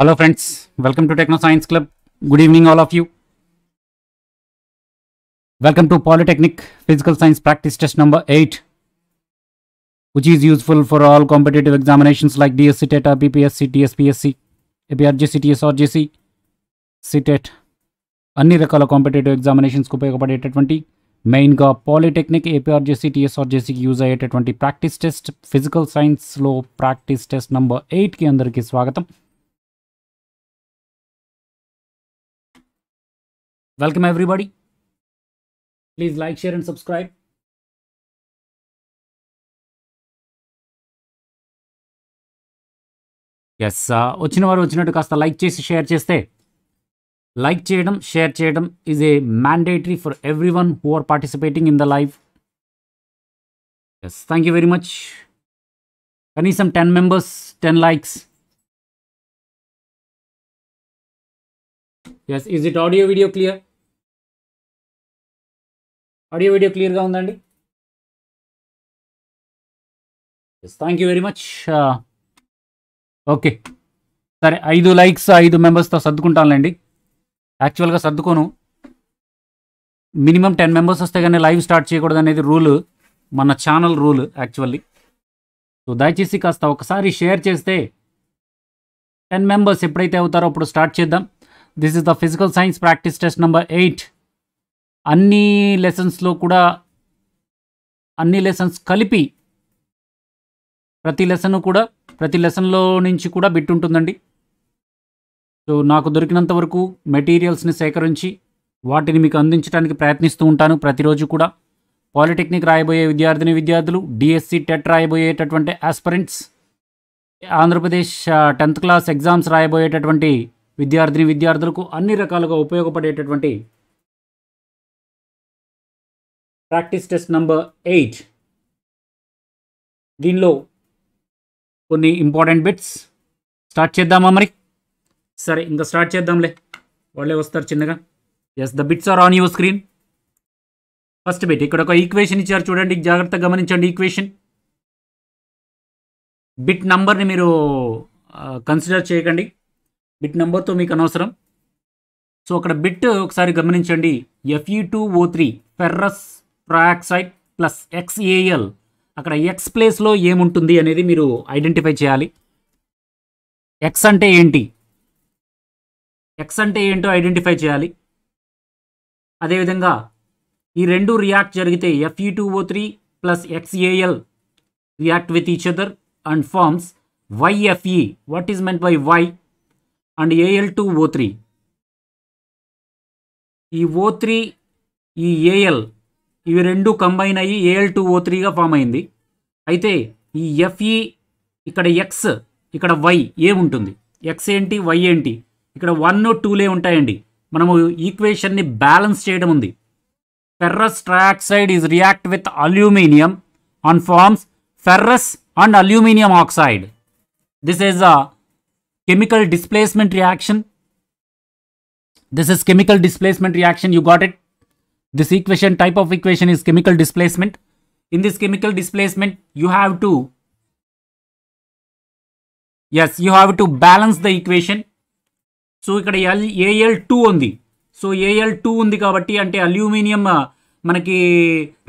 Hello friends welcome to techno science club good evening all of you welcome to polytechnic physical science practice test number eight which is useful for all competitive examination like D TET R BPSC T S P C TET अन्नी रकल competitive examination को उपयोगपेट main e का polytechnic APRJC टी की use अेट practice test physical science practice test number eight की अंदर की स्वागत Welcome everybody. Please like, share and subscribe. Yes వచ్చిన వారు వచ్చినట్టు కాస్త లైక్ చేసి షేర్ చేస్తే లైక్ చేయడం షేర్ చేయడం is a mandatory for everyone who are participating in the live yes thank you very much కనీసం ten members ten likes yes is it audio video clear audio video క్లియర్గా ఉందండి thank you very much okay సరే ఐదు likes ఐదు మెంబర్స్తో సర్దుకుంటానులేండి యాక్చువల్గా సర్దుకోను minimum ten members వస్తే కానీ లైవ్ స్టార్ట్ చేయకూడదు అనేది రూల్ మన ఛానల్ రూల్ యాక్చువల్లీ సో దయచేసి కాస్త ఒకసారి షేర్ చేస్తే టెన్ మెంబర్స్ ఎప్పుడైతే అవుతారో అప్పుడు స్టార్ట్ చేద్దాం this is the physical science practice test number eight అన్ని లెసన్స్లో కూడా అన్ని లెసన్స్ కలిపి ప్రతి లెసన్ కూడా ప్రతి లెసన్లో నుంచి కూడా బిట్ ఉంటుందండి సో నాకు దొరికినంత వరకు మెటీరియల్స్ని సేకరించి వాటిని మీకు అందించడానికి ప్రయత్నిస్తూ ఉంటాను ప్రతిరోజు కూడా పాలిటెక్నిక్ రాయబోయే విద్యార్థిని విద్యార్థులు డిఎస్సి టెట్ రాయబోయేటటువంటి aspirants Andhra Pradesh tenth class exams రాయబోయేటటువంటి విద్యార్థిని విద్యార్థులకు అన్ని రకాలుగా ఉపయోగపడేటటువంటి ప్రాక్టీస్ టెస్ట్ నంబర్ ఎయిట్ దీనిలో కొన్ని ఇంపార్టెంట్ బిట్స్ స్టార్ట్ చేద్దామా మరి సరే ఇంకా స్టార్ట్ చేద్దాంలే వాళ్ళే వస్తారు చిన్నగా yes the bits are on your screen first bit ఇక్కడ ఒక ఈక్వేషన్ ఇచ్చారు చూడండి జాగ్రత్తగా గమనించండి ఈక్వేషన్ బిట్ నంబర్ని మీరు కన్సిడర్ చేయకండి బిట్ నెంబర్తో మీకు అనవసరం సో అక్కడ బిట్ ఒకసారి గమనించండి F E two O three ferrous trioxide plus X A L అక్కడ ఎక్స్ ప్లేస్లో ఏముంటుంది అనేది మీరు ఐడెంటిఫై చేయాలి ఎక్స్ అంటే ఏంటి ఎక్స్ అంటే ఏంటో ఐడెంటిఫై చేయాలి అదేవిధంగా ఈ రెండు రియాక్ట్ జరిగితే F E two O three plus X A L react with each other and forms Y F E what is meant by Y and A L two O three ఈ ఓ త్రీ ఈ ఏఎల్ ఇవి రెండు కంబైన్ అయ్యి ఏఎల్ టూ ఓ త్రీగా form అయింది అయితే ఈ F E e ఇక్కడ ఎక్స్ ఇక్కడ వై ఏ ఉంటుంది ఎక్స్ ఏంటి వై ఏంటి ఇక్కడ వన్ టూలే ఉంటాయండి మనము ఈక్వేషన్ని బ్యాలెన్స్ చేయడం ఉంది ferrous trioxide is react with aluminium on forms ferrous and aluminium oxide this is a chemical displacement reaction this is chemical displacement reaction you got it This equation type of equation is chemical displacement. In this chemical displacement, you have to, yes, you have to balance the equation. So, ikkada AL2 undi so al2 undi kabatti ante aluminum manaki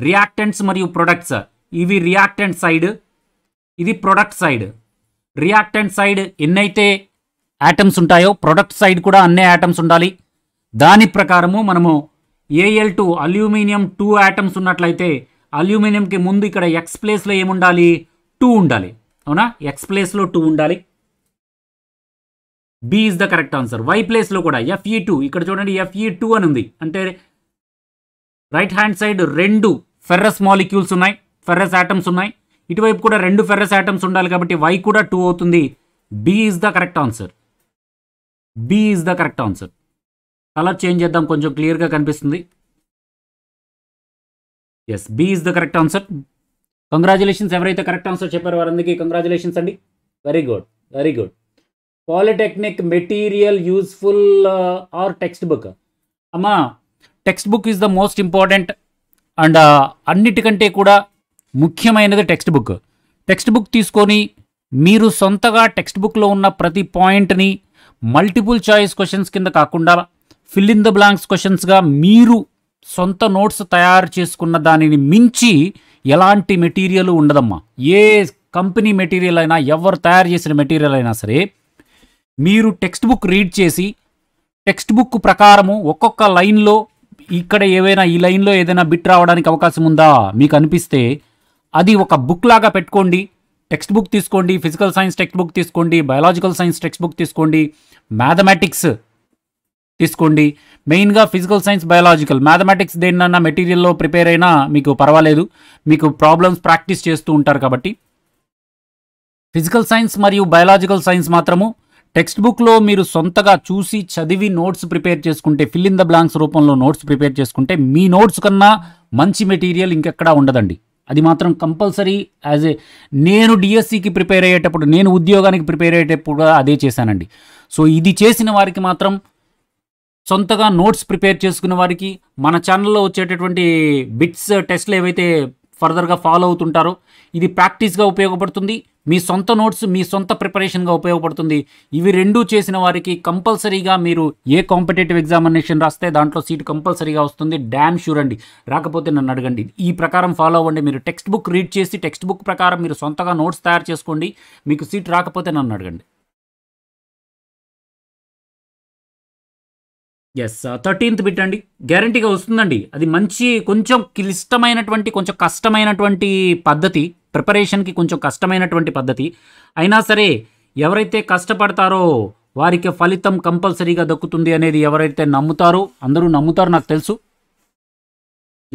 reactants mariyu products ivi reactant side side ఇది product side reactant side ఎన్నైతే atoms ఉంటాయో product side కూడా అన్నే atoms ఉండాలి దాని ప్రకారము మనము A L two aluminium two atoms ఉన్నట్లయితే అల్యూమినియంకి ముందు ఇక్కడ ఎక్స్ ప్లేస్లో ఏముండాలి టూ ఉండాలి అవునా ఎక్స్ ప్లేస్లో టూ ఉండాలి B is the correct answer Y ప్లేస్లో కూడా ఎఫ్ఈ టూ e ఇక్కడ చూడండి ఎఫ్ఈ టూ e అని ఉంది అంటే రైట్ హ్యాండ్ సైడ్ రెండు ఫెర్రస్ మాలిక్యూల్స్ ఉన్నాయి ఫెర్రస్ యాటమ్స్ ఉన్నాయి ఇటువైపు కూడా రెండు ఫెర్రస్ యాటమ్స్ ఉండాలి కాబట్టి వై కూడా టూ అవుతుంది B is the correct answer B is the correct answer colour change చేద్దాం కొంచెం క్లియర్గా కనిపిస్తుంది yes B is the correct answer congratulations ఎవరైతే కరెక్ట్ ఆన్సర్ చెప్పారో వారందరికీ కంగ్రాచులేషన్స్ అండి very good very good polytechnic material useful or textbook అమ్మా textbook is the most important and అన్నిటికంటే కూడా ముఖ్యమైనది టెక్స్ట్ బుక్ టెక్స్ట్ బుక్ తీసుకొని మీరు సొంతగా టెక్స్ట్ బుక్లో ఉన్న ప్రతి పాయింట్ని మల్టిపుల్ చాయిస్ క్వశ్చన్స్ కింద కాకుండా ఫిల్ ఇన్ ద బ్లాంక్స్ క్వశ్చన్స్గా మీరు సొంత నోట్స్ తయారు చేసుకున్న దానిని మించి ఎలాంటి మెటీరియల్ ఉండదమ్మా ఏ కంపెనీ మెటీరియల్ అయినా ఎవరు తయారు చేసిన మెటీరియల్ అయినా సరే మీరు టెక్స్ట్ బుక్ రీడ్ చేసి టెక్స్ట్ బుక్ ప్రకారము ఒక్కొక్క లైన్లో ఇక్కడ ఏవైనా ఈ లైన్లో ఏదైనా బిట్ రావడానికి అవకాశం ఉందా మీకు అనిపిస్తే అది ఒక బుక్ లాగా పెట్టుకోండి టెక్స్ట్ బుక్ తీసుకోండి ఫిజికల్ సైన్స్ టెక్స్ట్ బుక్ తీసుకోండి బయాలజికల్ సైన్స్ టెక్స్ట్ బుక్ తీసుకోండి మ్యాథమెటిక్స్ తీసుకోండి మెయిన్గా ఫిజికల్ సైన్స్ బయాలజికల్ మ్యాథమెటిక్స్ దేన్నన్నా మెటీరియల్లో ప్రిపేర్ అయినా మీకు పర్వాలేదు మీకు ప్రాబ్లమ్స్ ప్రాక్టీస్ చేస్తూ ఉంటారు కాబట్టి ఫిజికల్ సైన్స్ మరియు బయాలజికల్ సైన్స్ మాత్రము టెక్స్ట్ బుక్లో మీరు సొంతగా చూసి చదివి నోట్స్ ప్రిపేర్ చేసుకుంటే ఫిల్ ఇన్ ద బ్లాంక్స్ రూపంలో నోట్స్ ప్రిపేర్ చేసుకుంటే మీ నోట్స్ కన్నా మంచి మెటీరియల్ ఇంకెక్కడా ఉండదండి అది మాత్రం కంపల్సరీ యాజ్ ఏ నేను డిఎస్సికి ప్రిపేర్ అయ్యేటప్పుడు నేను ఉద్యోగానికి ప్రిపేర్ అయ్యేటప్పుడు అదే చేశానండి సో ఇది చేసిన వారికి మాత్రం సొంతగా నోట్స్ ప్రిపేర్ చేసుకున్న వారికి మన ఛానల్లో వచ్చేటటువంటి బిట్స్ టెస్ట్లు ఏవైతే ఫర్దర్గా ఫాలో అవుతుంటారో ఇది ప్రాక్టీస్గా ఉపయోగపడుతుంది మీ సొంత నోట్స్ మీ సొంత ప్రిపరేషన్గా ఉపయోగపడుతుంది ఇవి రెండూ చేసిన వారికి కంపల్సరీగా మీరు ఏ కాంపిటేటివ్ ఎగ్జామినేషన్ రాస్తే దాంట్లో సీట్ కంపల్సరీగా వస్తుంది డ్యామ్ షూర్ అండి రాకపోతే నన్ను అడగండి ఈ ప్రకారం ఫాలో అవ్వండి మీరు టెక్స్ట్ బుక్ రీడ్ చేసి టెక్స్ట్ బుక్ ప్రకారం మీరు సొంతగా నోట్స్ తయారు చేసుకోండి మీకు సీట్ రాకపోతే నన్ను అడగండి ఎస్ థర్టీన్త్ బిట్ అండి గ్యారంటీగా వస్తుందండి అది మంచి కొంచెం క్లిష్టమైనటువంటి కొంచెం కష్టమైనటువంటి పద్ధతి ప్రిపరేషన్కి కొంచెం కష్టమైనటువంటి పద్ధతి అయినా సరే ఎవరైతే కష్టపడతారో వారికి ఫలితం కంపల్సరీగా దక్కుతుంది అనేది ఎవరైతే నమ్ముతారో అందరూ నమ్ముతారో నాకు తెలుసు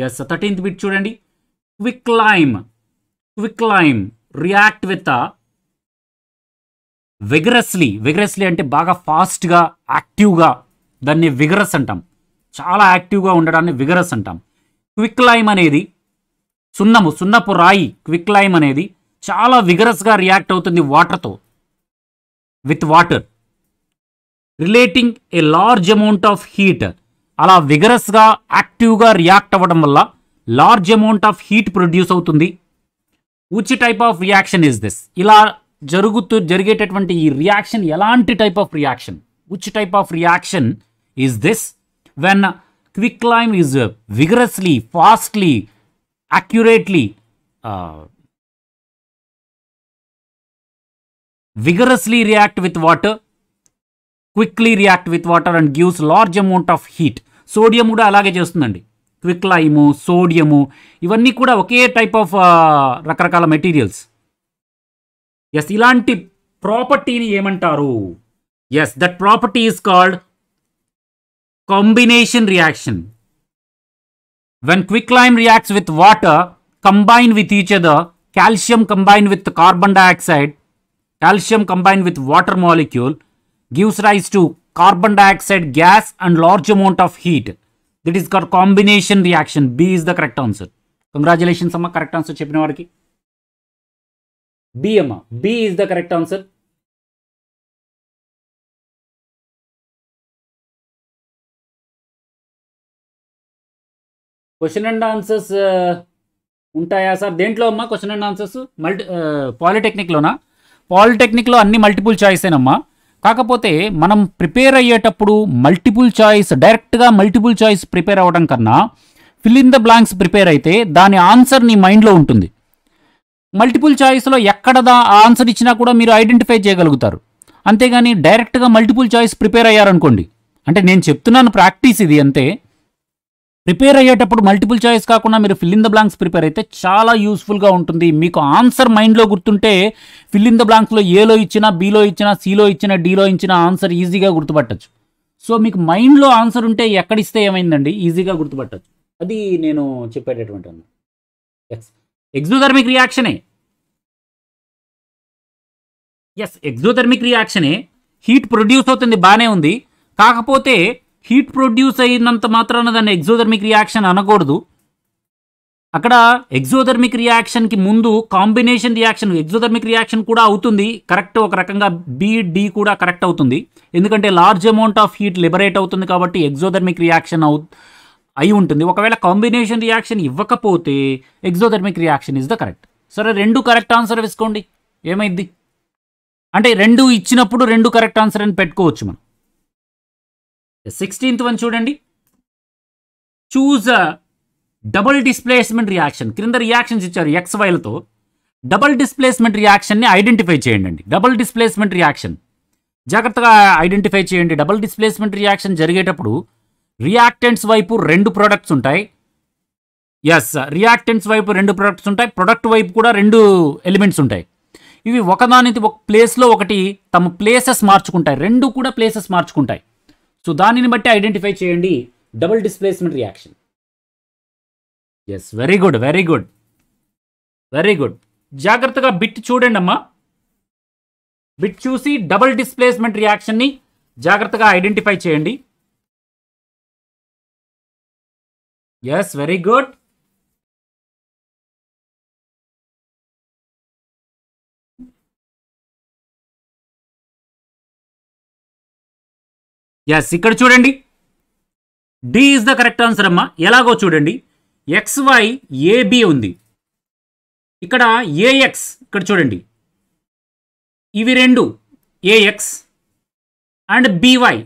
ఎస్ థర్టీన్త్ బిట్ చూడండి quicklime quicklime react with vigorously vigorously అంటే బాగా ఫాస్ట్గా యాక్టివ్గా దాన్ని విగరస్ అంటాం చాలా యాక్టివ్గా ఉండడాన్ని విగరస్ అంటాం క్విక్ లైమ్ అనేది సున్నము సున్నపు రాయి క్విక్ లైమ్ అనేది చాలా విగరస్గా రియాక్ట్ అవుతుంది వాటర్తో with water releasing a large amount of heat అలా విగరస్గా యాక్టివ్గా రియాక్ట్ అవ్వడం వల్ల large amount of heat produce అవుతుంది which type of reaction is this ఇలా జరుగుతూ జరిగేటటువంటి ఈ రియాక్షన్ ఎలాంటి type of reaction which type of reaction is this when quick climb is vigorously, fastly, accurately, uh, vigorously react with water, quickly react with water and gives large amount of heat. Sodium కూడా అలాగే చేస్తుందండి quicklime sodium ఇవన్నీ కూడా ఒకే type of రకరకాల materials yes ఇలాంటి ప్రాపర్టీని ఏమంటారు yes that property is called combination reaction. When quicklime reacts with water, combine with each other, calcium combined with carbon dioxide, calcium combined with water molecule gives rise to carbon dioxide gas and large amount of heat. That is called combination reaction. B is the correct answer. Congratulations, Amma. Correct answer, Chepinavarki. B, Amma. B is the correct answer. Question and answers ఉంటాయా sir దేంట్లో అమ్మా question and answers multi పాలిటెక్నిక్లోనా పాలిటెక్నిక్లో అన్ని multiple చాయిసేనమ్మా కాకపోతే మనం prepare అయ్యేటప్పుడు మల్టిపుల్ చాయిస్ డైరెక్ట్గా మల్టిపుల్ చాయిస్ ప్రిపేర్ అవ్వడం కన్నా fill in the blanks prepare అయితే దాని ఆన్సర్ నీ మైండ్లో ఉంటుంది మల్టిపుల్ చాయిస్లో ఎక్కడ దా ఆన్సర్ ఇచ్చినా కూడా మీరు ఐడెంటిఫై చేయగలుగుతారు అంతేగాని డైరెక్ట్గా మల్టిపుల్ చాయిస్ ప్రిపేర్ అయ్యారనుకోండి అంటే నేను చెప్తున్నాను ప్రాక్టీస్ ఇది అంతే ప్రిపేర్ అయ్యేటప్పుడు మల్టిపుల్ చాయిస్ కాకుండా మీరు fill in the blanks prepare అయితే చాలా యూస్ఫుల్గా ఉంటుంది మీకు ఆన్సర్ మైండ్లో గుర్తుంటే ఫిల్ ఇన్ ద బ్లాంక్స్లో ఏలో ఇచ్చినా బీలో ఇచ్చినా సీలో ఇచ్చినా డీలో ఇచ్చినా ఆన్సర్ ఈజీగా గుర్తుపట్టచ్చు సో మీకు మైండ్లో ఆన్సర్ ఉంటే ఎక్కడిస్తే ఏమైందండి ఈజీగా గుర్తుపట్టచ్చు అది నేను చెప్పేటటువంటి ఎక్స్ ఎక్సోథర్మిక్ రియాక్షనే ఎస్ ఎక్సోథర్మిక్ రియాక్షనే హీట్ ప్రొడ్యూస్ అవుతుంది బాగానే ఉంది కాకపోతే హీట్ ప్రొడ్యూస్ అయినంత మాత్రాన దాన్ని ఎగ్జోధర్మిక్ రియాక్షన్ అనకూడదు అక్కడ ఎగ్జోధర్మిక్ రియాక్షన్కి ముందు కాంబినేషన్ రియాక్షన్ ఎగ్జోధర్మిక్ రియాక్షన్ కూడా అవుతుంది కరెక్ట్ ఒక రకంగా బి డి కూడా కరెక్ట్ అవుతుంది ఎందుకంటే large amount of heat liberate అవుతుంది కాబట్టి ఎగ్జోథర్మిక్ రియాక్షన్ అవు అయి ఉంటుంది ఒకవేళ కాంబినేషన్ రియాక్షన్ ఇవ్వకపోతే exothermic reaction is the correct సరే రెండు కరెక్ట్ ఆన్సర్ వేసుకోండి ఏమైంది అంటే రెండు ఇచ్చినప్పుడు రెండు కరెక్ట్ ఆన్సర్ అని పెట్టుకోవచ్చు మనం సిక్స్టీన్త్ వన్ చూడండి చూజ్ డబుల్ డిస్ప్లేస్మెంట్ రియాక్షన్ క్రింద రియాక్షన్స్ ఇచ్చారు ఎక్స్ వైలతో డబుల్ డిస్ప్లేస్మెంట్ రియాక్షన్ని ఐడెంటిఫై చేయండి అండి డబుల్ డిస్ప్లేస్మెంట్ రియాక్షన్ జాగ్రత్తగా ఐడెంటిఫై చేయండి డబుల్ డిస్ప్లేస్మెంట్ రియాక్షన్ జరిగేటప్పుడు రియాక్టెంట్స్ వైపు రెండు ప్రొడక్ట్స్ ఉంటాయి ఎస్ రియాక్టెంట్స్ వైపు రెండు ప్రొడక్ట్స్ ఉంటాయి ప్రొడక్ట్ వైపు కూడా రెండు ఎలిమెంట్స్ ఉంటాయి ఇవి ఒకదానికి ఒక ప్లేస్లో ఒకటి తమ ప్లేసెస్ మార్చుకుంటాయి రెండు కూడా ప్లేసెస్ మార్చుకుంటాయి సో దానిని బట్టి ఐడెంటిఫై చేయండి double displacement reaction yes very good very good very good జాగ్రత్తగా బిట్ చూడండి అమ్మా బిట్ చూసి డబుల్ డిస్ప్లేస్మెంట్ రియాక్షన్ని జాగ్రత్తగా ఐడెంటిఫై చేయండి ఎస్ వెరీ గుడ్ ఎస్ ఇక్కడ చూడండి D is the correct answer అమ్మా ఎలాగో చూడండి ఎక్స్ వై ఏబి ఉంది ఇక్కడ ఏఎక్స్ ఇక్కడ చూడండి ఇవి రెండు ఏఎక్స్ అండ్ బీవై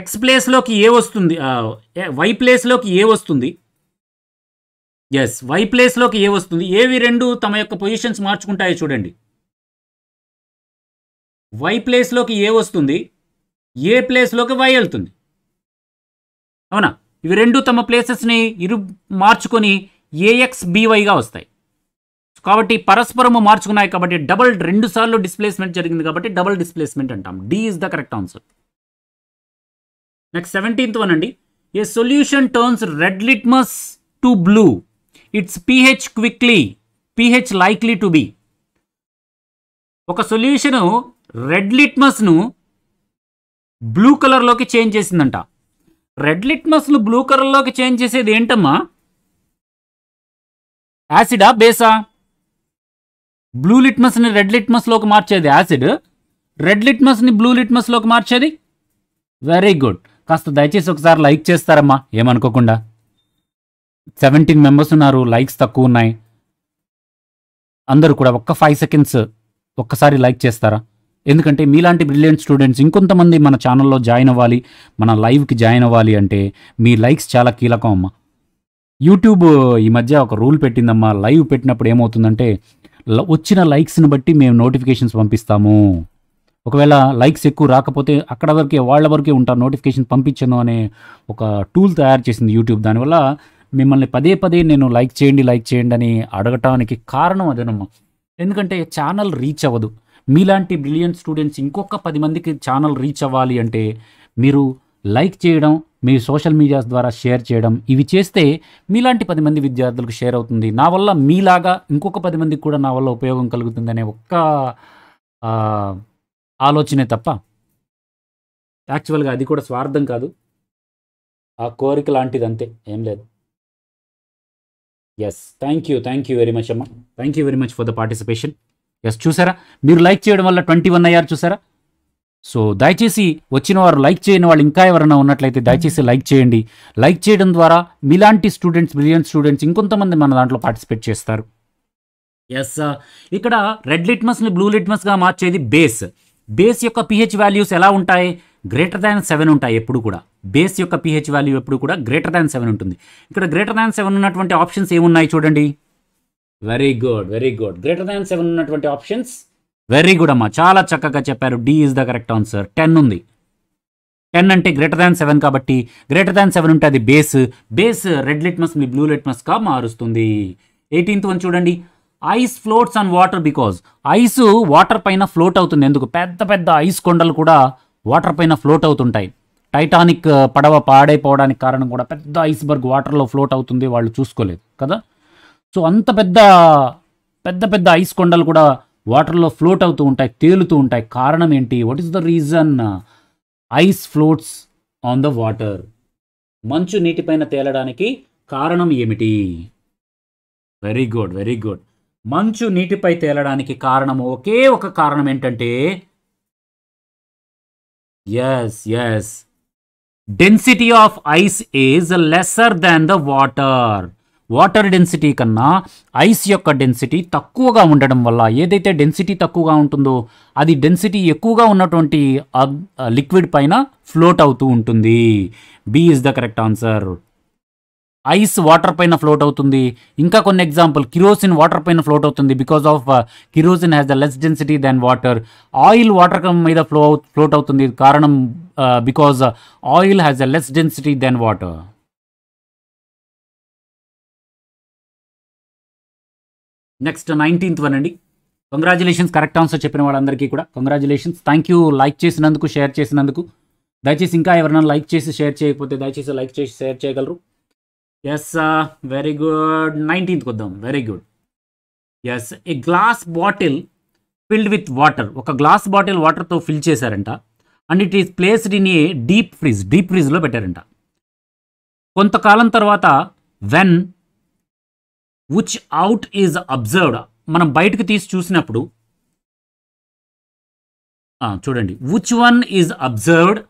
ఎక్స్ ప్లేస్లోకి ఏ వస్తుంది వై ప్లేస్లోకి ఏ వస్తుంది ఎస్ వై ప్లేస్లోకి ఏ వస్తుంది ఏవి రెండు తమ యొక్క పొజిషన్స్ మార్చుకుంటాయో చూడండి వై ప్లేస్లోకి ఏ వస్తుంది ఏ ప్లేస్లోకి వై వెళ్తుంది అవునా ఇవి రెండు తమ ప్లేసెస్ని ఇరు మార్చుకొని ఏఎక్స్ బీవైగా వస్తాయి కాబట్టి పరస్పరము మార్చుకున్నాయి కాబట్టి డబల్ రెండు సార్లు డిస్ప్లేస్మెంట్ జరిగింది కాబట్టి డబల్ డిస్ప్లేస్మెంట్ అంటాం D is the correct answer next seventeenth one అండి a solution turns red litmus to blue it's pH quickly pH likely to be ఒక సొల్యూషను రెడ్ లిట్మస్ను బ్లూ కలర్లోకి చేంజ్ చేసిందంట రెడ్ లిట్మస్ను బ్లూ కలర్లోకి చేంజ్ చేసేది ఏంటమ్మా యాసిడా బేసా బ్లూ లిట్మస్ని రెడ్ లిట్మస్లోకి మార్చేది యాసిడ్ రెడ్ లిట్మస్ని బ్లూ లిట్మస్లోకి మార్చేది వెరీ గుడ్ కాస్త దయచేసి ఒకసారి లైక్ చేస్తారమ్మా ఏమనుకోకుండా సెవెంటీన్ మెంబర్స్ ఉన్నారు లైక్స్ తక్కువ ఉన్నాయి అందరూ కూడా ఒక్క ఫైవ్ సెకండ్స్ ఒక్కసారి లైక్ చేస్తారా ఎందుకంటే మీలాంటి బ్రిలియంట్ స్టూడెంట్స్ ఇంకొంతమంది మన ఛానల్లో జాయిన్ అవ్వాలి మన లైవ్కి జాయిన్ అవ్వాలి అంటే మీ లైక్స్ చాలా కీలకం అమ్మ యూట్యూబ్ ఈ మధ్య ఒక రూల్ పెట్టిందమ్మా లైవ్ పెట్టినప్పుడు ఏమవుతుందంటే వచ్చిన లైక్స్ని బట్టి మేము నోటిఫికేషన్స్ పంపిస్తాము ఒకవేళ లైక్స్ ఎక్కువ రాకపోతే అక్కడ వరకే వాళ్ళ వరకే ఉంటారు నోటిఫికేషన్ పంపించను అనే ఒక టూల్ తయారు చేసింది యూట్యూబ్ దానివల్ల మిమ్మల్ని పదే పదే నేను లైక్ చేయండి లైక్ చేయండి అని అడగటానికి కారణం అదేనమ్మా ఎందుకంటే ఛానల్ రీచ్ అవ్వదు మీలాంటి బ్రిలియంట్ స్టూడెంట్స్ ఇంకొక పది మందికి ఛానల్ రీచ్ అవ్వాలి అంటే మీరు లైక్ చేయడం మీ సోషల్ మీడియాస్ ద్వారా షేర్ చేయడం ఇవి చేస్తే మీలాంటి పది మంది విద్యార్థులకు షేర్ అవుతుంది నా వల్ల మీలాగా ఇంకొక పది మందికి కూడా నా వల్ల ఉపయోగం కలుగుతుందనే ఒక్క ఆలోచనే తప్ప యాక్చువల్గా అది కూడా స్వార్థం కాదు ఆ కోరిక లాంటిది అంతే ఏం లేదు yes thank you thank you very much అమ్మ thank you very much for the participation yes చూసారా మీరు లైక్ చేయడం వల్ల ట్వంటీ వన్ అయ్యారు చూసారా సో దయచేసి వచ్చిన వారు లైక్ చేయని వాళ్ళు ఇంకా ఎవరైనా ఉన్నట్లయితే దయచేసి లైక్ చేయండి లైక్ చేయడం ద్వారా మీలాంటి స్టూడెంట్స్ బ్రిలియన్ స్టూడెంట్స్ ఇంకొంతమంది మన దాంట్లో పార్టిసిపేట్ చేస్తారు ఎస్ ఇక్కడ రెడ్ లిట్మస్ని బ్లూ లిట్మస్గా మార్చేది బేస్ బేస్ యొక్క పిహెచ్ వాల్యూస్ ఎలా ఉంటాయి గ్రేటర్ దాన్ సెవెన్ ఉంటాయి ఎప్పుడు కూడా బేస్ యొక్క పిహెచ్ వాల్యూ ఎప్పుడు కూడా గ్రేటర్ దాన్ సెవెన్ ఉంటుంది ఇక్కడ గ్రేటర్ దాన్ సెవెన్ ఉన్నటువంటి ఆప్షన్స్ ఏమున్నాయి చూడండి very good very good greater than seven ఉన్నటువంటి ఆప్షన్స్ వెరీ గుడ్ అమ్మా చాలా చక్కగా చెప్పారు D is the correct answer ten ఉంది టెన్ అంటే గ్రేటర్ దాన్ సెవెన్ కాబట్టి గ్రేటర్ దాన్ సెవెన్ ఉంటే అది బేస్ బేస్ రెడ్ మీ బ్లూ లిట్మస్గా మారుస్తుంది ఎయిటీన్త్ వన్ చూడండి ice floats on water because ice water పైన ఫ్లోట్ అవుతుంది ఎందుకు పెద్ద పెద్ద ఐస్ కొండలు కూడా వాటర్ పైన ఫ్లోట్ అవుతుంటాయి టైటానిక్ పడవ పాడైపోవడానికి కారణం కూడా పెద్ద ఐస్బర్గ్ వాటర్లో ఫ్లోట్ అవుతుంది వాళ్ళు చూసుకోలేదు కదా సో అంత పెద్ద పెద్ద పెద్ద ఐస్ కొండలు కూడా వాటర్లో ఫ్లోట్ అవుతూ ఉంటాయి తేలుతూ ఉంటాయి కారణం ఏంటి what is the reason ice floats on the water మంచు నీటిపైన తేలడానికి కారణం ఏమిటి వెరీ గుడ్ వెరీ గుడ్ మంచు నీటిపై తేలడానికి కారణం ఒకే ఒక కారణం ఏంటంటే yes yes density of ice is lesser than the water water density కన్నా ఐస్ యొక్క డెన్సిటీ తక్కువగా ఉండడం వల్ల ఏదైతే డెన్సిటీ తక్కువగా ఉంటుందో అది డెన్సిటీ ఎక్కువగా ఉన్నటువంటి లిక్విడ్ పైన ఫ్లోట్ అవుతూ ఉంటుంది B is the correct answer ice water పైన ఫ్లోట్ అవుతుంది ఇంకా కొన్ని ఎగ్జాంపుల్ కిరోసిన్ వాటర్ పైన ఫ్లోట్ అవుతుంది because of kerosene has the less density than water oil water మీద ఫ్లో ఫ్లోట్ అవుతుంది కారణం because oil has the less density than water next nineteenth one అండి కంగ్రాచులేషన్స్ కరెక్ట్ ఆన్సర్ చెప్పిన వాళ్ళందరికీ కూడా congratulations thank you like చేసినందుకు share చేసినందుకు దయచేసి ఇంకా ఎవరైనా లైక్ చేసి షేర్ చేయకపోతే దయచేసి లైక్ చేసి షేర్ చేయగలరు ఎస్ వెరీ గుడ్ నైన్టీన్త్కి వద్దాం very good yes a glass bottle filled with water ఒక గ్లాస్ బాటిల్ వాటర్తో ఫిల్ చేశారంట and it is placed in a deep fridge deep ఫ్రిజ్లో పెట్టారంట కొంతకాలం తర్వాత when which out is observed మనం బయటకు తీసి చూసినప్పుడు చూడండి which one is observed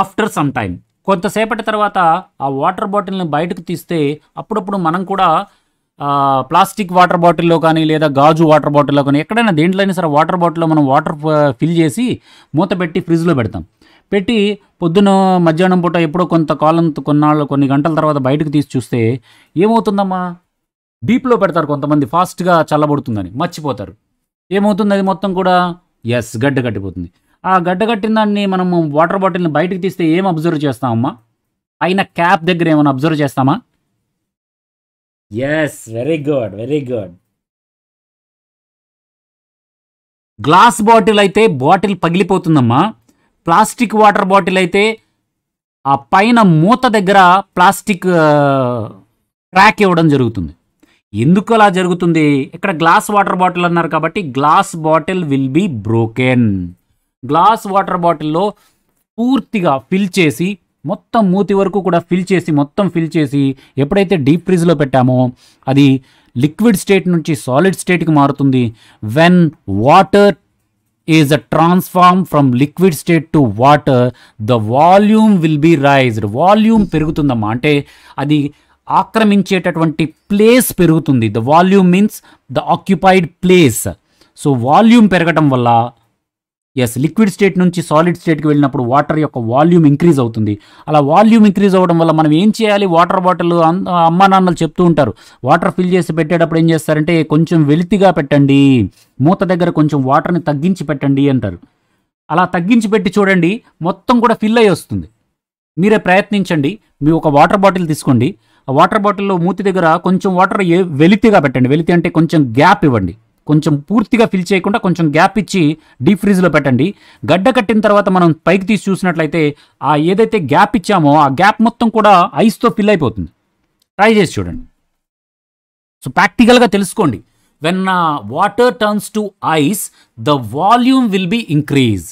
after some time కొంతసేపటి తర్వాత ఆ వాటర్ బాటిల్ని బయటకు తీస్తే అప్పుడప్పుడు మనం కూడా ప్లాస్టిక్ వాటర్ బాటిల్లో కానీ లేదా గాజు వాటర్ బాటిల్లో కానీ ఎక్కడైనా దేంట్లోనే సరే వాటర్ బాటిల్లో మనం వాటర్ ఫిల్ చేసి మూత పెట్టి ఫ్రిడ్జ్లో పెడతాం పెట్టి పొద్దున మధ్యాహ్నం పూట ఎప్పుడో కొంత కాలం కొన్నాళ్ళు కొన్ని గంటల తర్వాత బయటకు తీసి చూస్తే ఏమవుతుందమ్మా డీప్లో పెడతారు కొంతమంది ఫాస్ట్గా చల్లబడుతుందని మర్చిపోతారు ఏమవుతుంది అది మొత్తం కూడా ఎస్ గడ్డ కట్టిపోతుంది ఆ గడ్డ కట్టిన దాన్ని మనం వాటర్ బాటిల్ని బయటకు తీస్తే ఏం అబ్జర్వ్ చేస్తామమ్మా అయిన క్యాప్ దగ్గర ఏమైనా అబ్జర్వ్ చేస్తామా yes very good very good glass bottle అయితే బాటిల్ పగిలిపోతుందమ్మా ప్లాస్టిక్ వాటర్ బాటిల్ అయితే ఆ పైన మూత దగ్గర ప్లాస్టిక్ క్రాక్ ఇవ్వడం జరుగుతుంది ఎందుకు అలా జరుగుతుంది ఇక్కడ గ్లాస్ వాటర్ బాటిల్ అన్నారు కాబట్టి glass bottle will be broken glass water బాటిల్లో పూర్తిగా ఫిల్ చేసి మొత్తం మూతి వరకు కూడా ఫిల్ చేసి మొత్తం ఫిల్ చేసి ఎప్పుడైతే డీప్ ఫ్రిజ్లో పెట్టామో అది లిక్విడ్ స్టేట్ నుంచి సాలిడ్ స్టేట్కి మారుతుంది when water is uh transform from liquid state to water the volume will be raised volume పెరుగుతుందమ్మా అంటే అది ఆక్రమించేటటువంటి ప్లేస్ పెరుగుతుంది the volume means the occupied place so volume పెరగటం వల్ల ఎస్ లిక్విడ్ స్టేట్ నుంచి సాలిడ్ స్టేట్కి వెళ్ళినప్పుడు వాటర్ యొక్క వాల్యూమ్ ఇంక్రీజ్ అవుతుంది అలా వాల్యూమ్ ఇంక్రీజ్ అవ్వడం వల్ల మనం ఏం చేయాలి వాటర్ బాటిల్ అమ్మా నాన్నలు చెప్తూ ఉంటారు వాటర్ ఫిల్ చేసి పెట్టేటప్పుడు ఏం చేస్తారంటే కొంచెం వెలితిగా పెట్టండి మూత దగ్గర కొంచెం వాటర్ని తగ్గించి పెట్టండి అంటారు అలా తగ్గించి పెట్టి చూడండి మొత్తం కూడా ఫిల్ అయ్యి వస్తుంది మీరే ప్రయత్నించండి మీ ఒక వాటర్ బాటిల్ తీసుకోండి వాటర్ బాటిల్లో మూతి దగ్గర కొంచెం వాటర్ వెలితిగా పెట్టండి వెలితి అంటే కొంచెం గ్యాప్ ఇవ్వండి కొంచెం పూర్తిగా ఫిల్ చేయకుండా కొంచెం గ్యాప్ ఇచ్చి డీప్ ఫ్రీజ్లో పెట్టండి గడ్డ కట్టిన తర్వాత మనం పైకి తీసి చూసినట్లయితే ఆ ఏదైతే గ్యాప్ ఇచ్చామో ఆ గ్యాప్ మొత్తం కూడా ఐస్తో ఫిల్ అయిపోతుంది ట్రై చేసి చూడండి సో ప్రాక్టికల్గా తెలుసుకోండి when water turns to ice the volume will be increase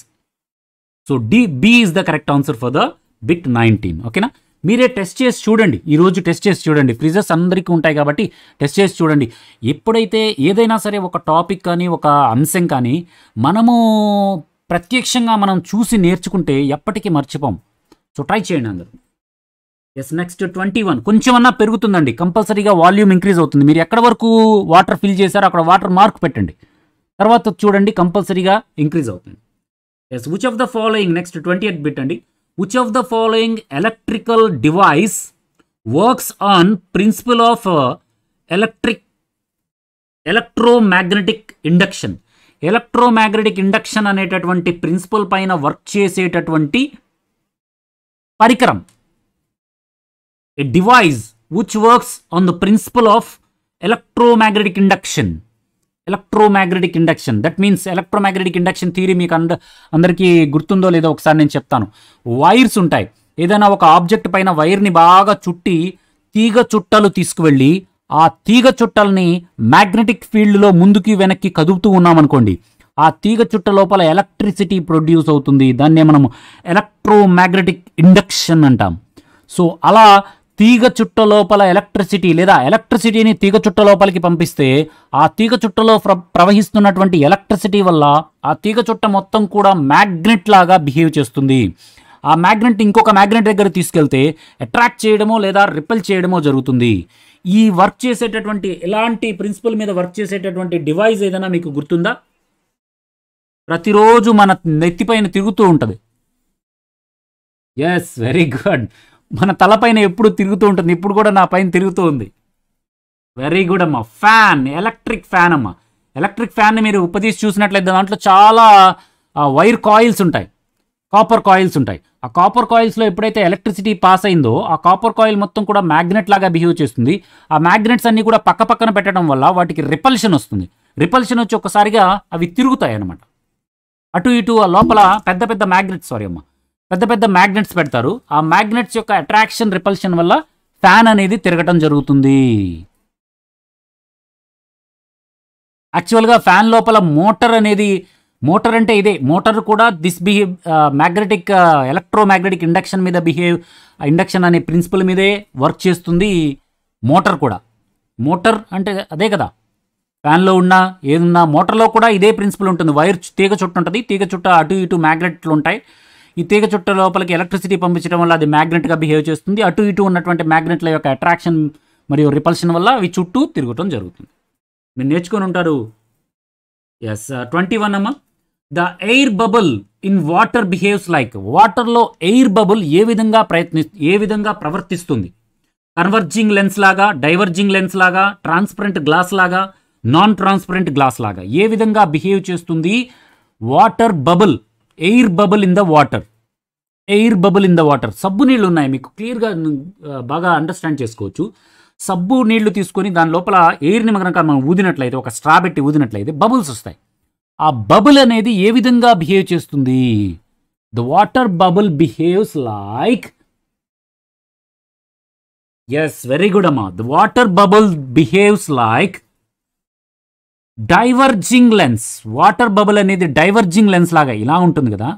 so D B is the correct answer for the bit nineteen ఓకేనా మీరే టెస్ట్ చేసి చూడండి ఈరోజు టెస్ట్ చేసి చూడండి ఫ్రిజెస్ అందరికీ ఉంటాయి కాబట్టి టెస్ట్ చేసి చూడండి ఎప్పుడైతే ఏదైనా సరే ఒక టాపిక్ కానీ ఒక అంశం కానీ మనము ప్రత్యక్షంగా మనం చూసి నేర్చుకుంటే ఎప్పటికీ మర్చిపోం సో ట్రై చేయండి అందరు ఎస్ నెక్స్ట్ ట్వంటీ వన్ కొంచెమన్నా పెరుగుతుందండి కంపల్సరీగా వాల్యూమ్ ఇంక్రీజ్ అవుతుంది మీరు ఎక్కడ వరకు వాటర్ ఫిల్ చేశారో అక్కడ వాటర్ మార్క్ పెట్టండి తర్వాత చూడండి కంపల్సరీగా ఇంక్రీజ్ అవుతుంది yes which of the following next twenty eight bit అండి which of the following electrical device works on principle of uh, electric electromagnetic induction electromagnetic induction and at 20 principle pine of work parikram a device which works on the principle of electromagnetic induction electromagnetic induction that means electromagnetic induction theory మీకు అంద అందరికీ గుర్తుందో లేదో ఒకసారి నేను చెప్తాను wires ఉంటాయి ఏదైనా ఒక ఆబ్జెక్ట్ పైన వైర్ని బాగా చుట్టి తీగ చుట్టలు తీసుకువెళ్ళి ఆ తీగ చుట్టల్ని మ్యాగ్నెటిక్ ఫీల్డ్లో ముందుకి వెనక్కి కదుపుతూ ఉన్నామనుకోండి ఆ తీగ చుట్ట లోపల ఎలక్ట్రిసిటీ ప్రొడ్యూస్ అవుతుంది దాన్నే మనం ఎలక్ట్రోమాగ్నెటిక్ ఇండక్షన్ అంటాం సో అలా తీగ చుట్ట లోపల ఎలక్ట్రిసిటీ లేదా ఎలక్ట్రిసిటీని తీగ చుట్ట లోపలికి పంపిస్తే ఆ తీగ చుట్టలో ప్రవహిస్తున్నటువంటి ఎలక్ట్రిసిటీ వల్ల ఆ తీగ చుట్ట మొత్తం కూడా మ్యాగ్నెట్ లాగా బిహేవ్ చేస్తుంది ఆ మ్యాగ్నెట్ ఇంకొక మ్యాగ్నెట్ దగ్గర తీసుకెళ్తే అట్రాక్ట్ చేయడమో లేదా రిపెల్ చేయడమో జరుగుతుంది ఈ వర్క్ చేసేటటువంటి ఎలాంటి ప్రిన్సిపల్ మీద వర్క్ చేసేటటువంటి డివైజ్ ఏదైనా మీకు గుర్తుందా ప్రతిరోజు మన నెత్తిపైన తిరుగుతూ ఉంటుంది ఎస్ వెరీ గుడ్ మన తలపైన ఎప్పుడు తిరుగుతూ ఉంటుంది ఇప్పుడు కూడా నా పైన తిరుగుతూ ఉంది వెరీ గుడ్ అమ్మా ఫ్యాన్ ఎలక్ట్రిక్ ఫ్యాన్ అమ్మా ఎలక్ట్రిక్ ఫ్యాన్ని మీరు ఉపదీసి చూసినట్లయితే దాంట్లో చాలా వైర్ కాయిల్స్ ఉంటాయి కాపర్ కాయిల్స్ ఉంటాయి ఆ కాపర్ కాయిల్స్లో ఎప్పుడైతే ఎలక్ట్రిసిటీ పాస్ అయిందో ఆ కాపర్ కాయిల్ మొత్తం కూడా మ్యాగ్నెట్ లాగా బిహేవ్ చేస్తుంది ఆ మ్యాగ్నెట్స్ అన్నీ కూడా పక్క పక్కన పెట్టడం వల్ల వాటికి రిపల్షన్ వస్తుంది రిపల్షన్ వచ్చి ఒక్కసారిగా అవి తిరుగుతాయి అనమాట అటు ఇటు ఆ లోపల పెద్ద పెద్ద మ్యాగ్నెట్ సారీ అమ్మా పెద్ద పెద్ద మ్యాగ్నెట్స్ పెడతారు ఆ మ్యాగ్నెట్స్ యొక్క అట్రాక్షన్ రిపల్షన్ వల్ల ఫ్యాన్ అనేది తిరగటం జరుగుతుంది యాక్చువల్గా ఫ్యాన్ లోపల మోటార్ అనేది మోటార్ అంటే ఇదే మోటార్ కూడా this behave magnetic magnetic induction మీద బిహేవ్ ఇండక్షన్ అనే ప్రిన్సిపల్ మీదే వర్క్ చేస్తుంది మోటార్ కూడా మోటార్ అంటే అదే కదా ఫ్యాన్లో ఉన్నా ఏదున్నా మోటార్లో కూడా ఇదే ప్రిన్సిపల్ ఉంటుంది వైర్ తీగ చుట్టు ఉంటుంది తీగ చుట్ట అటు ఇటు మ్యాగ్నెట్లు ఉంటాయి ఈ తీగ చుట్ట లోపలికి ఎలక్ట్రిసిటీ పంపించడం వల్ల అది మ్యాగ్నెట్గా బిహేవ్ చేస్తుంది అటు ఇటు ఉన్నటువంటి మ్యాగ్నెట్ల యొక్క అట్రాక్షన్ మరియు రిపల్షన్ వల్ల అవి చుట్టూ తిరగటం జరుగుతుంది మీరు నేర్చుకొని ఉంటారు ఎస్ ట్వంటీ వన్ అమ్మా the air bubble in water behaves like వాటర్లో ఎయిర్ బబుల్ ఏ విధంగా ప్రయత్ని ఏ విధంగా ప్రవర్తిస్తుంది కన్వర్జింగ్ లెన్స్ లాగా డైవర్జింగ్ లెన్స్ లాగా ట్రాన్స్పరెంట్ గ్లాస్ లాగా నాన్ ట్రాన్స్పరెంట్ గ్లాస్ లాగా ఏ విధంగా బిహేవ్ చేస్తుంది water bubble air bubble in the water air bubble in the water సబ్బు నీళ్ళు ఉన్నాయి మీకు క్లియర్గా బాగా అండర్స్టాండ్ చేసుకోవచ్చు సబ్బు నీళ్లు తీసుకొని దాని లోపల ఎయిర్ని కనుక మనం ఊదినట్లయితే ఒక స్ట్రా పెట్టి ఊదినట్లయితే బబుల్స్ వస్తాయి ఆ బబుల్ అనేది ఏ విధంగా బిహేవ్ చేస్తుంది the water bubble behaves like yes very good అమ్మా the water bubble behaves like diverging lens water bubble అనేది డైవర్జింగ్ లెన్స్ లాగా ఇలా ఉంటుంది కదా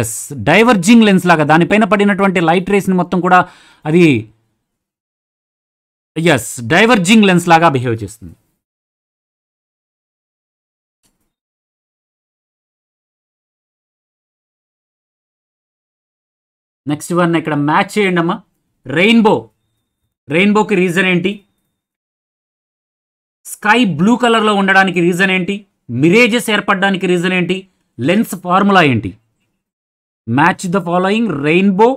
ఎస్ డైవర్జింగ్ లెన్స్ లాగా దానిపైన పడినటువంటి లైట్ రేస్ని మొత్తం కూడా అది ఎస్ డైవర్జింగ్ లెన్స్ లాగా బిహేవ్ చేస్తుంది నెక్స్ట్ వన్ ఇక్కడ మ్యాచ్ చేయండి అమ్మా రెయిన్బో రెయిన్బోకి రీజన్ ఏంటి స్కై బ్లూ కలర్లో ఉండడానికి రీజన్ ఏంటి మిరేజెస్ ఏర్పడడానికి రీజన్ ఏంటి లెన్స్ ఫార్ములా ఏంటి match the following rainbow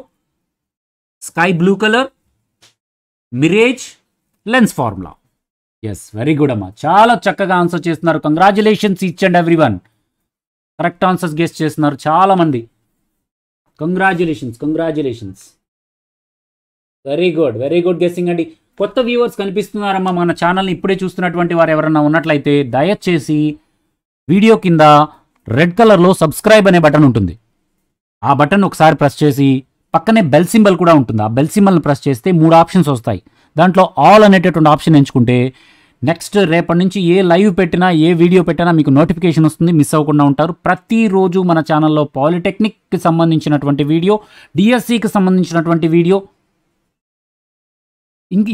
sky blue colour mirage lens formula yes very good అమ్మా చాలా చక్కగా ఆన్సర్ చేస్తున్నారు congratulations each and every one correct answers guess చేస్తున్నారు చాలామంది congratulations congratulations very good very good guessing అండి కొత్త viewers కనిపిస్తున్నారమ్మా మన ఛానల్ని ఇప్పుడే చూస్తున్నటువంటి వారు ఎవరన్నా ఉన్నట్లయితే దయచేసి వీడియో కింద రెడ్ కలర్లో సబ్స్క్రైబ్ అనే బటన్ ఉంటుంది ఆ బటన్ ఒకసారి ప్రెస్ చేసి పక్కనే బెల్ సింబల్ కూడా ఉంటుంది ఆ బెల్ సింబల్ని ప్రెస్ చేస్తే మూడు ఆప్షన్స్ వస్తాయి దాంట్లో ఆల్ అనేటటువంటి ఆప్షన్ ఎంచుకుంటే నెక్స్ట్ రేపటి నుంచి ఏ లైవ్ పెట్టినా ఏ వీడియో పెట్టినా మీకు నోటిఫికేషన్ వస్తుంది మిస్ అవ్వకుండా ఉంటారు ప్రతిరోజు మన ఛానల్లో పాలిటెక్నిక్కి సంబంధించినటువంటి వీడియో డిఎస్సికి సంబంధించినటువంటి వీడియో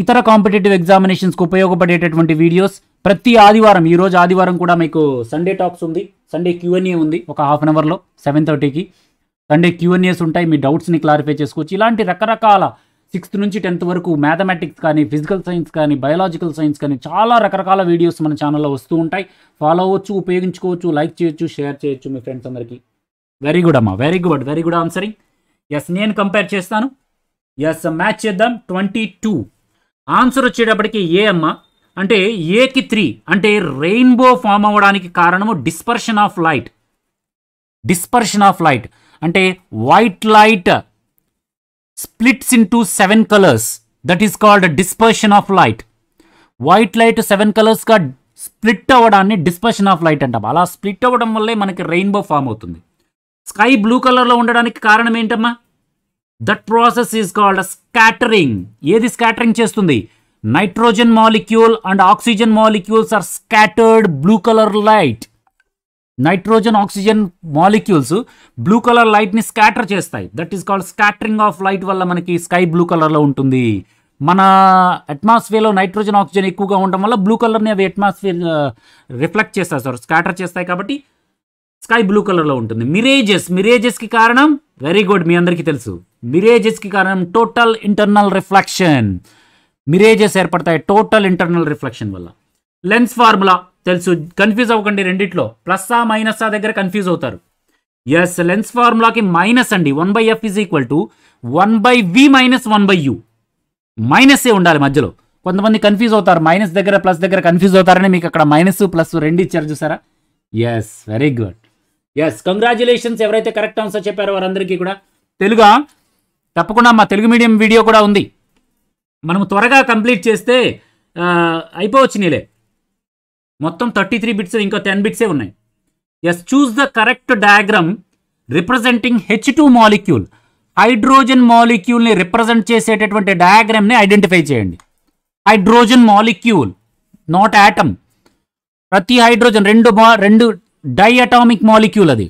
ఇతర కాంపిటేటివ్ ఎగ్జామినేషన్స్కి ఉపయోగపడేటటువంటి వీడియోస్ ప్రతి ఆదివారం ఈ రోజు ఆదివారం కూడా మీకు సండే టాక్స్ ఉంది సండే క్యూఎన్ఏ ఉంది ఒక హాఫ్ అన్ అవర్లో సెవెన్ థర్టీకి సండే క్యూఎన్ఏస్ ఉంటాయి మీ డౌట్స్ని క్లారిఫై చేసుకోవచ్చు ఇలాంటి రకరకాల సిక్స్త్ నుంచి టెన్త్ వరకు మ్యాథమెటిక్స్ కానీ ఫిజికల్ సైన్స్ కానీ బయాలజికల్ సైన్స్ కానీ చాలా రకరకాల వీడియోస్ మన ఛానల్లో వస్తూ ఉంటాయి ఫాలో అవ్వచ్చు ఉపయోగించుకోవచ్చు లైక్ చేయొచ్చు షేర్ చేయొచ్చు మీ ఫ్రెండ్స్ అందరికీ వెరీ గుడ్ అమ్మా very good very good answering yes నేను కంపేర్ చేస్తాను ఎస్ మ్యాచ్ చేద్దాం ట్వంటీ టూ ఆన్సర్ వచ్చేటప్పటికి ఏ అమ్మ అంటే ఏకి త్రీ అంటే రెయిన్బో ఫామ్ అవ్వడానికి కారణము dispersion of light dispersion of light అంటే white light splits into seven colours that is called dispersion of light white light seven కలర్స్గా స్ప్లిట్ అవ్వడాన్ని డిస్పర్షన్ ఆఫ్ లైట్ అంటాం అలా స్ప్లిట్ అవ్వడం వల్లే మనకి రెయిన్బో ఫామ్ అవుతుంది స్కై బ్లూ కలర్లో ఉండడానికి కారణం ఏంటమ్మా that process is called scattering ఏది స్కాటరింగ్ చేస్తుంది nitrogen molecule and oxygen molecules are scattered blue colour light nitrogen oxygen molecules blue colour లైట్ని స్కాటర్ చేస్తాయి that is called scattering of light వల్ల మనకి స్కై బ్లూ కలర్లో ఉంటుంది మన అట్మాస్ఫియర్లో నైట్రోజన్ ఆక్సిజన్ ఎక్కువగా ఉండడం వల్ల బ్లూ కలర్ని అవి అట్మాస్ఫియర్ రిఫ్లెక్ట్ చేస్తాయి సార్ స్కాటర్ చేస్తాయి కాబట్టి స్కై బ్లూ కలర్లో ఉంటుంది మిరేజెస్ మిరేజెస్కి కారణం వెరీ గుడ్ మీ అందరికీ తెలుసు మిరేజెస్కి కారణం టోటల్ ఇంటర్నల్ రిఫ్లెక్షన్ మిరేజెస్ ఏర్పడతాయి టోటల్ ఇంటర్నల్ రిఫ్లెక్షన్ వల్ల లెన్స్ ఫార్ములా తెలుసు కన్ఫ్యూజ్ అవ్వకండి రెండిట్లో ప్లస్సా మైనస్సా దగ్గర కన్ఫ్యూజ్ అవుతారు ఎస్ లెన్స్ ఫార్ములాకి మైనస్ అండి one by F is equal to one by V minus one by U మైనస్సే ఉండాలి మధ్యలో కొంతమంది కన్ఫ్యూజ్ అవుతారు మైనస్ దగ్గర ప్లస్ దగ్గర కన్ఫ్యూజ్ అవుతారని మీకు అక్కడ మైనస్ ప్లస్ రెండు ఇచ్చారు చూసారా yes very good yes congratulations ఎవరైతే కరెక్ట్ ఆన్సర్ చెప్పారో వారందరికీ కూడా తెలుగా తప్పకుండా మా తెలుగు మీడియం వీడియో కూడా ఉంది మనం త్వరగా కంప్లీట్ చేస్తే అయిపోవచ్చు నీలే మొత్తం థర్టీ త్రీ బిట్స్ ఇంకో టెన్ బిట్సే ఉన్నాయి yes choose the correct diagram representing H two molecule hydrogen మాలిక్యూల్ని రిప్రజెంట్ చేసేటటువంటి డయాగ్రామ్ని ఐడెంటిఫై చేయండి హైడ్రోజన్ మాలిక్యూల్ నాట్ యాటమ్ ప్రతి హైడ్రోజన్ రెండు రెండు డైఅటామిక్ మాలిక్యూల్ అది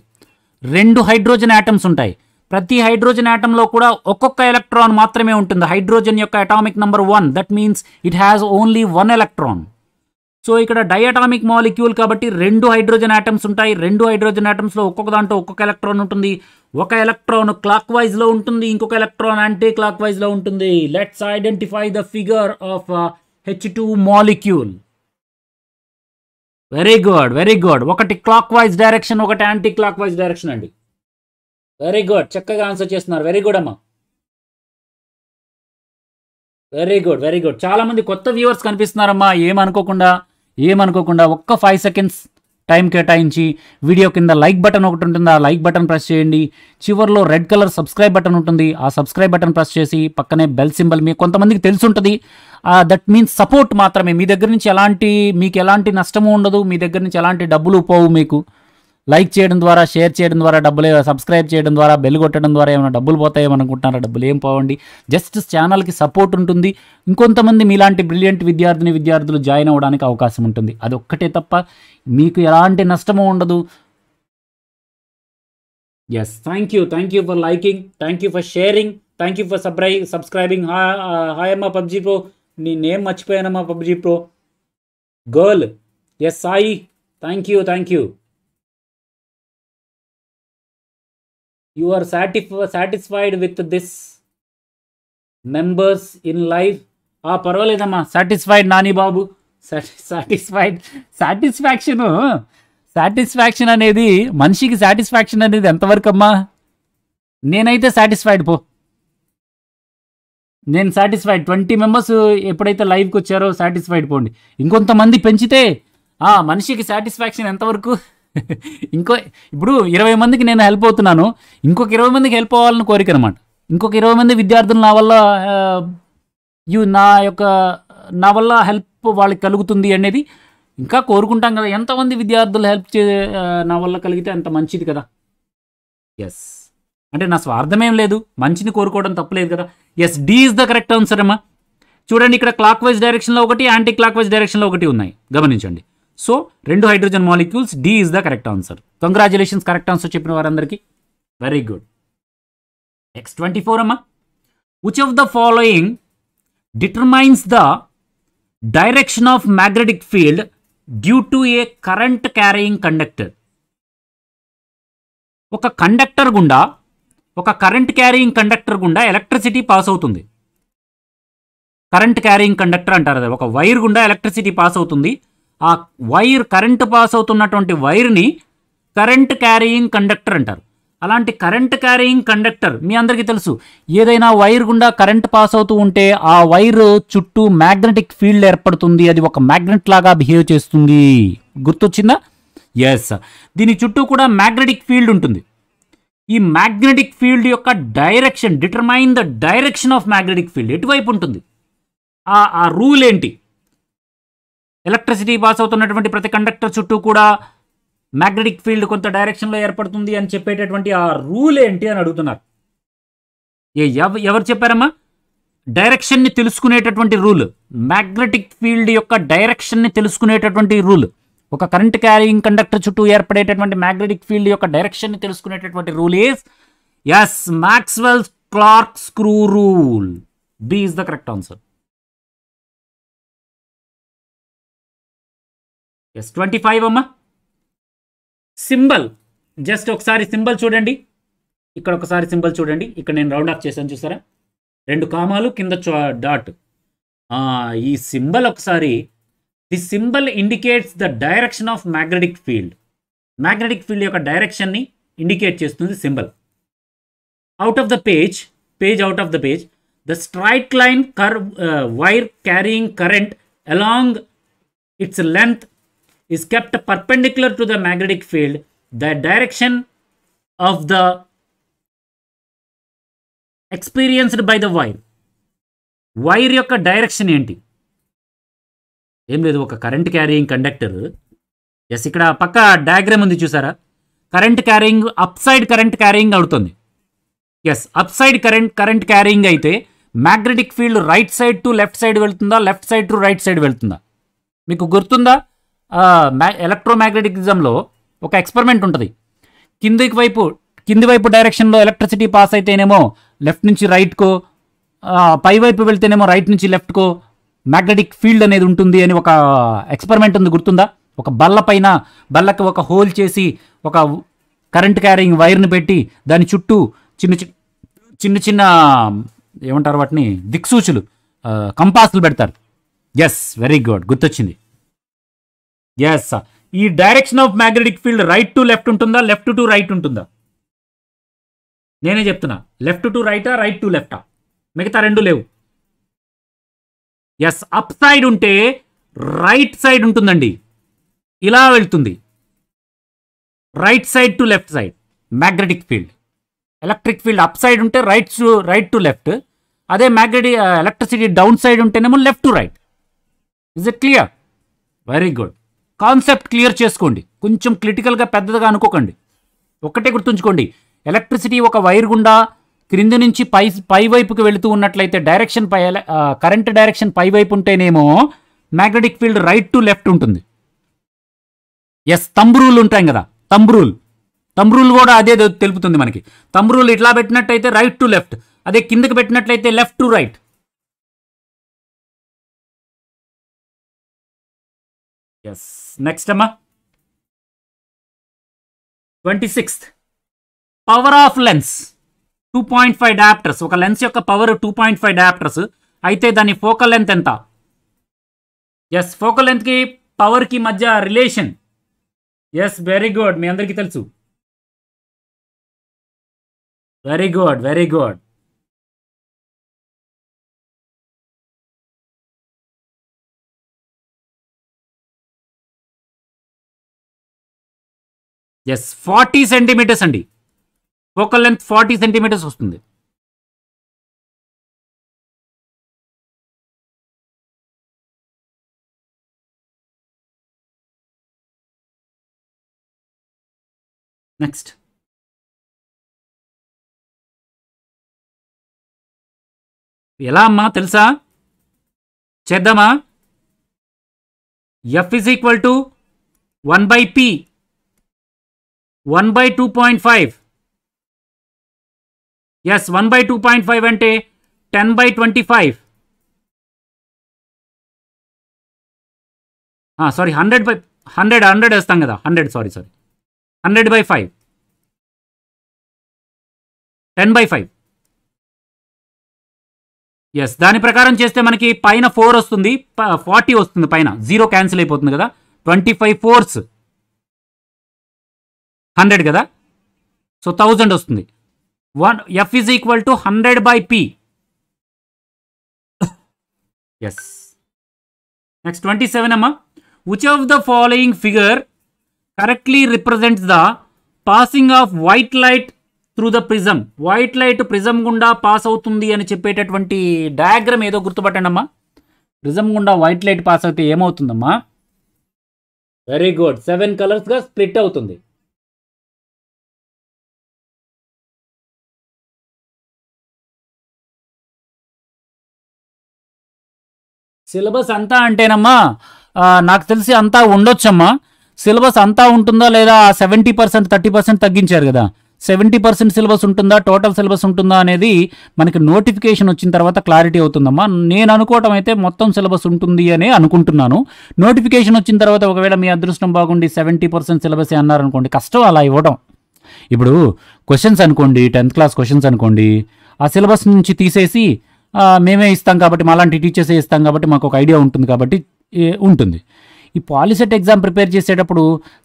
రెండు హైడ్రోజన్ యాటమ్స్ ఉంటాయి ప్రతి హైడ్రోజన్ ఆటంలో కూడా ఒక్కొక్క ఎలక్ట్రాన్ మాత్రమే ఉంటుంది హైడ్రోజన్ యొక్క atomic number one that means it has only one electron so ఇక్కడ డయాటామిక్ మాలిక్యూల్ కాబట్టి రెండు హైడ్రోజన్ ఐటమ్స్ ఉంటాయి రెండు హైడ్రోజన్ ఆటమ్స్లో ఒక్కొక్క దాంట్లో ఒక్కొక్క ఎలక్ట్రాన్ ఉంటుంది ఒక ఎలక్ట్రాన్ క్లాక్ వైజ్లో ఉంటుంది ఇంకొక ఎలక్ట్రాన్ యాంటీ క్లాక్ వైజ్లో ఉంటుంది let's identify the figure of H two molecule very good very good ఒకటి క్లాక్ వైజ్ డైరెక్షన్ ఒకటి యాంటీ క్లాక్ వైజ్ డైరెక్షన్ అండి వెరీ గుడ్ చక్కగా ఆన్సర్ చేస్తున్నారు వెరీ గుడ్ అమ్మా వెరీ గుడ్ వెరీ గుడ్ చాలా మంది కొత్త వ్యూవర్స్ కనిపిస్తున్నారమ్మా ఏమనుకోకుండా ఏమనుకోకుండా ఒక్క ఫైవ్ సెకండ్స్ టైం కేటాయించి వీడియో కింద లైక్ బటన్ ఒకటి ఉంటుంది ఆ లైక్ బటన్ ప్రెస్ చేయండి చివరిలో రెడ్ కలర్ సబ్స్క్రైబ్ బటన్ ఉంటుంది ఆ సబ్స్క్రైబ్ బటన్ ప్రెస్ చేసి పక్కనే బెల్ సింబల్ మీ కొంతమందికి తెలిసి ఉంటుంది దట్ మీన్స్ సపోర్ట్ మాత్రమే మీ దగ్గర నుంచి ఎలాంటి మీకు ఎలాంటి నష్టము ఉండదు మీ దగ్గర నుంచి ఎలాంటి డబ్బులు పోవు మీకు లైక్ చేయడం ద్వారా షేర్ చేయడం ద్వారా డబ్బులు సబ్స్క్రైబ్ చేయడం ద్వారా బెల్ కొట్టడం ద్వారా ఏమైనా డబ్బులు పోతాయేమో అనుకుంటున్నారా డబ్బులు ఏం పోవండి జస్ట్ ఛానల్కి సపోర్ట్ ఉంటుంది ఇంకొంతమంది మీలాంటి బ్రిలియంట్ విద్యార్థిని విద్యార్థులు జాయిన్ అవ్వడానికి అవకాశం ఉంటుంది అది ఒక్కటే తప్ప మీకు ఎలాంటి నష్టము ఉండదు yes thank you thank you for liking thank you for sharing thank you for subscri subscribing hi అమ్మా పబ్జీ ప్రో నేనేం నేమ్ మర్చిపోయానమ్మా PUBG pro girl yes Sai thank you thank you you are satisfy satisfied with this members in life ఆ పర్వాలేదమ్మా satisfied Nani బాబు satisfied satisfaction satisfaction అనేది మనిషికి satisfaction అనేది ఎంతవరకు అమ్మా నేనైతే సాటిస్ఫైడ్ పో నేను సాటిస్ఫైడ్ ట్వంటీ మెంబర్స్ ఎప్పుడైతే లైవ్కి వచ్చారో సాటిస్ఫైడ్ పోండి ఇంకొంతమంది పెంచితే మనిషికి సాటిస్ఫాక్షన్ ఎంతవరకు ఇంకో ఇప్పుడు ఇరవై మందికి నేను హెల్ప్ అవుతున్నాను ఇంకొక ఇరవై మందికి హెల్ప్ అవ్వాలని కోరిక అనమాట ఇంకొక ఇరవై మంది విద్యార్థులు నా వల్ల యూ నా యొక్క నా వల్ల హెల్ప్ వాళ్ళకి కలుగుతుంది అనేది ఇంకా కోరుకుంటాం కదా ఎంతమంది విద్యార్థులు హెల్ప్ చే నా వల్ల కలిగితే అంత మంచిది కదా ఎస్ అంటే నా స్వార్థమేం లేదు మంచిని కోరుకోవడం తప్పలేదు కదా yes D is the correct answer అమ్మా చూడండి ఇక్కడ క్లాక్ వైజ్ డైరెక్షన్లో ఒకటి యాంటీ క్లాక్ వైజ్ డైరెక్షన్లో ఒకటి ఉన్నాయి గమనించండి సో రెండు hydrogen molecules D is the correct answer congratulations correct answer చెప్పిన వారందరికీ very good next twenty four అమ్మా which of the following determines the direction of magnetic field due to a current carrying conductor ఒక conductor గుండా ఒక current carrying conductor గుండా electricity pass అవుతుంది current carrying conductor అంటారు కదా ఒక వైర్ గుండా ఎలక్ట్రిసిటీ పాస్ అవుతుంది ఆ వైర్ కరెంట్ పాస్ అవుతున్నటువంటి వైర్ని కరెంట్ క్యారియింగ్ కండక్టర్ అంటారు అలాంటి కరెంట్ క్యారియింగ్ కండక్టర్ మీ అందరికీ తెలుసు ఏదైనా వైర్ గుండా కరెంట్ పాస్ అవుతూ ఉంటే ఆ వైర్ చుట్టూ మ్యాగ్నెటిక్ ఫీల్డ్ ఏర్పడుతుంది అది ఒక మ్యాగ్నెట్ లాగా బిహేవ్ చేస్తుంది గుర్తొచ్చిందా ఎస్ దీని చుట్టూ కూడా మ్యాగ్నెటిక్ ఫీల్డ్ ఉంటుంది ఈ మ్యాగ్నెటిక్ ఫీల్డ్ యొక్క direction determine the direction of magnetic field ఎటువైపు ఉంటుంది ఆ రూల్ ఏంటి ఎలక్ట్రిసిటీ పాస్ అవుతున్నటువంటి ప్రతి కండక్టర్ చుట్టూ కూడా మ్యాగ్నెటిక్ ఫీల్డ్ కొంత డైరెక్షన్లో ఏర్పడుతుంది అని చెప్పేటటువంటి ఆ రూల్ ఏంటి అని అడుగుతున్నారు ఏ ఎవరు చెప్పారమ్మా డైరెక్షన్ని తెలుసుకునేటటువంటి రూల్ మ్యాగ్నెటిక్ ఫీల్డ్ యొక్క డైరెక్షన్ని తెలుసుకునేటటువంటి రూల్ ఒక కరెంట్ క్యారియింగ్ కండక్టర్ చుట్టూ ఏర్పడేటటువంటి మ్యాగ్నెటిక్ ఫీల్డ్ యొక్క డైరెక్షన్ని తెలుసుకునేటటువంటి rule is yes Maxwell Clark screw rule B is the correct answer yes twenty five అమ్మా సింబల్ జస్ట్ ఒకసారి సింబల్ చూడండి ఇక్కడ ఒకసారి సింబల్ చూడండి ఇక్కడ నేను రౌండ్ ఆఫ్ చేశాను చూసారా రెండు కామాలు కింద డాట్ ఈ సింబల్ ఒకసారి the symbol indicates the direction of magnetic field magnetic field యొక్క డైరెక్షన్ని ఇండికేట్ చేస్తుంది symbol out of the page page out of the page the straight line కర్ wire carrying current along its length is kept perpendicular to the magnetic field, the direction of the experienced by the wire wire యొక్క direction ఏంటి ఏం లేదు ఒక current carrying conductor yes ఇక్కడ పక్క diagram ఉంది చూసారా current carrying up side current carrying అవుతుంది yes up side current current carrying అయితే magnetic field right side to left side వెళ్తుందా left side to right side వెళ్తుందా మీకు గుర్తుందా ఎలక్ట్రోమాగ్నెటిజంలో ఒక ఎక్స్పెరిమెంట్ ఉంటుంది కిందికి వైపు కింది వైపు డైరెక్షన్లో ఎలక్ట్రిసిటీ పాస్ అయితేనేమో లెఫ్ట్ నుంచి రైట్కో పై వైపు వెళ్తేనేమో రైట్ నుంచి లెఫ్ట్కో మ్యాగ్నెటిక్ ఫీల్డ్ అనేది ఉంటుంది అని ఒక ఎక్స్పెరిమెంట్ ఉంది గుర్తుందా ఒక బల్ల పైన బల్లకి ఒక హోల్ చేసి ఒక కరెంట్ క్యారింగ్ వైర్ని పెట్టి దాని చుట్టూ చిన్న చిన్న చిన్న ఏమంటారు వాటిని దిక్సూచులు కంపాసులు పెడతారు ఎస్ వెరీ గుడ్ గుర్తొచ్చింది ఎస్ ఈ direction of magnetic field right to left ఉంటుందా లెఫ్ట్ టు రైట్ ఉంటుందా నేనే చెప్తున్నా లెఫ్ట్ టు రైటా రైట్ టు లెఫ్టా మిగతా రెండు లేవు ఎస్ అప్ సైడ్ ఉంటే రైట్ సైడ్ ఉంటుందండి ఇలా వెళ్తుంది right side to left side magnetic field electric field up side ఉంటే right to right to left అదే మ్యాగ్నెటిక్ ఎలక్ట్రిసిటీ డౌన్ సైడ్ ఉంటేనేమో left to right is it clear very good concept clear చేసుకోండి కొంచెం క్రిటికల్గా పెద్దదిగా అనుకోకండి ఒక్కటే గుర్తుంచుకోండి ఎలక్ట్రిసిటీ ఒక వైర్ గుండా క్రింది నుంచి పై పై వైపుకి వెళుతూ ఉన్నట్లయితే డైరెక్షన్ పై కరెంట్ డైరెక్షన్ పై వైపు ఉంటేనేమో magnetic field right to left ఉంటుంది ఎస్ తంబ్రూలు ఉంటాయి కదా తంబ్రూల్ తంబ్రూల్ కూడా అదే తెలుపుతుంది మనకి తంబ్రూల్ ఇట్లా పెట్టినట్టయితే రైట్ టు లెఫ్ట్ అదే కిందకి పెట్టినట్లయితే left to right yes next అమ్మా twenty sixth power of lens two point five dioptres ఒక లెన్స్ యొక్క power two point five dioptres అయితే దాని ఫోకల్ లెంత్ ఎంత ఎస్ ఫోకల్ లెంత్కి పవర్కి మధ్య రిలేషన్ ఎస్ వెరీ గుడ్ మీ అందరికీ తెలుసు very good very good yes forty centimetres అండి ఫోకల్ లెంత్ ఫార్టీ సెంటీమీటర్స్ వస్తుంది నెక్స్ట్ ఎలా అమ్మా తెలుసా చేద్దామా F is equal to one by P one by two point five yes one by two point five అంటే ten by twenty five sorry hundred by hundred hundred వేస్తాం కదా hundred sorry sorry hundred by five ten by five yes దాని ప్రకారం చేస్తే మనకి పైన four వస్తుంది forty వస్తుంది పైన జీరో క్యాన్సిల్ అయిపోతుంది కదా ట్వంటీ ఫైవ్ ఫోర్స్ హండ్రెడ్ కదా సో థౌజండ్ వస్తుంది one F is equal to hundred by P yes next twenty seven అమ్మా which of the following figure correctly represents the passing of white light through the prism white light prism గుండా pass అవుతుంది అని చెప్పేటటువంటి diagram ఏదో గుర్తుపట్టండి అమ్మా prism గుండా white light pass అయితే ఏమవుతుందమ్మా వెరీ గుడ్ సెవెన్ కలర్స్గా స్ప్లిట్ అవుతుంది సిలబస్ అంతా అంటేనమ్మా నాకు తెలిసి అంతా ఉండొచ్చమ్మా సిలబస్ అంతా ఉంటుందా లేదా సెవెంటీ పర్సెంట్ థర్టీ పర్సెంట్ తగ్గించారు కదా సెవెంటీ పర్సెంట్ సిలబస్ ఉంటుందా టోటల్ సిలబస్ ఉంటుందా అనేది మనకి నోటిఫికేషన్ వచ్చిన తర్వాత క్లారిటీ అవుతుందమ్మా నేను అనుకోవటం అయితే మొత్తం సిలబస్ ఉంటుంది అని అనుకుంటున్నాను నోటిఫికేషన్ వచ్చిన తర్వాత ఒకవేళ మీ అదృష్టం బాగుండి సెవెంటీ పర్సెంట్ సిలబస్ అన్నారనుకోండి కష్టం అలా ఇవ్వడం ఇప్పుడు క్వశ్చన్స్ అనుకోండి టెన్త్ క్లాస్ క్వశ్చన్స్ అనుకోండి ఆ సిలబస్ నుంచి తీసేసి మేమే ఇస్తాం కాబట్టి మాలాంటి టీచర్సే ఇస్తాం కాబట్టి మాకు ఒక ఐడియా ఉంటుంది కాబట్టి ఉంటుంది ఈ పాలిసెట్ ఎగ్జామ్ ప్రిపేర్ చేసేటప్పుడు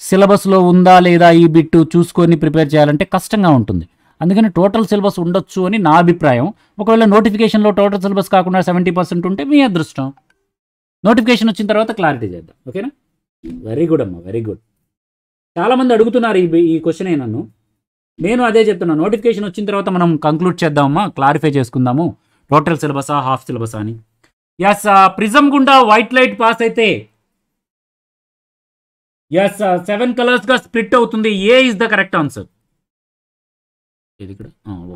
సిలబస్లో ఉందా లేదా ఈ బిట్టు చూసుకొని ప్రిపేర్ చేయాలంటే కష్టంగా ఉంటుంది అందుకని టోటల్ సిలబస్ ఉండొచ్చు అని నా అభిప్రాయం ఒకవేళ నోటిఫికేషన్లో టోటల్ సిలబస్ కాకుండా సెవెంటీ పర్సెంట్ ఉంటే మీ అదృష్టం నోటిఫికేషన్ వచ్చిన తర్వాత క్లారిటీ చేద్దాం ఓకేనా వెరీ గుడ్ అమ్మా వెరీ గుడ్ చాలామంది అడుగుతున్నారు ఈ ఈ క్వశ్చనే నన్ను నేను అదే చెప్తున్నా నోటిఫికేషన్ వచ్చిన తర్వాత మనం కంక్లూడ్ చేద్దామమ్మా క్లారిఫై చేసుకుందాము టోటల్ సిలబసా హాఫ్ సిలబసా అని ఎస్ uh, ప్రిజం గుండా వైట్ లైట్ పాస్ అయితే ఎస్ uh, సెవెన్ కలర్స్గా స్ప్లిట్ అవుతుంది A is the correct answer ఇది ఇక్కడ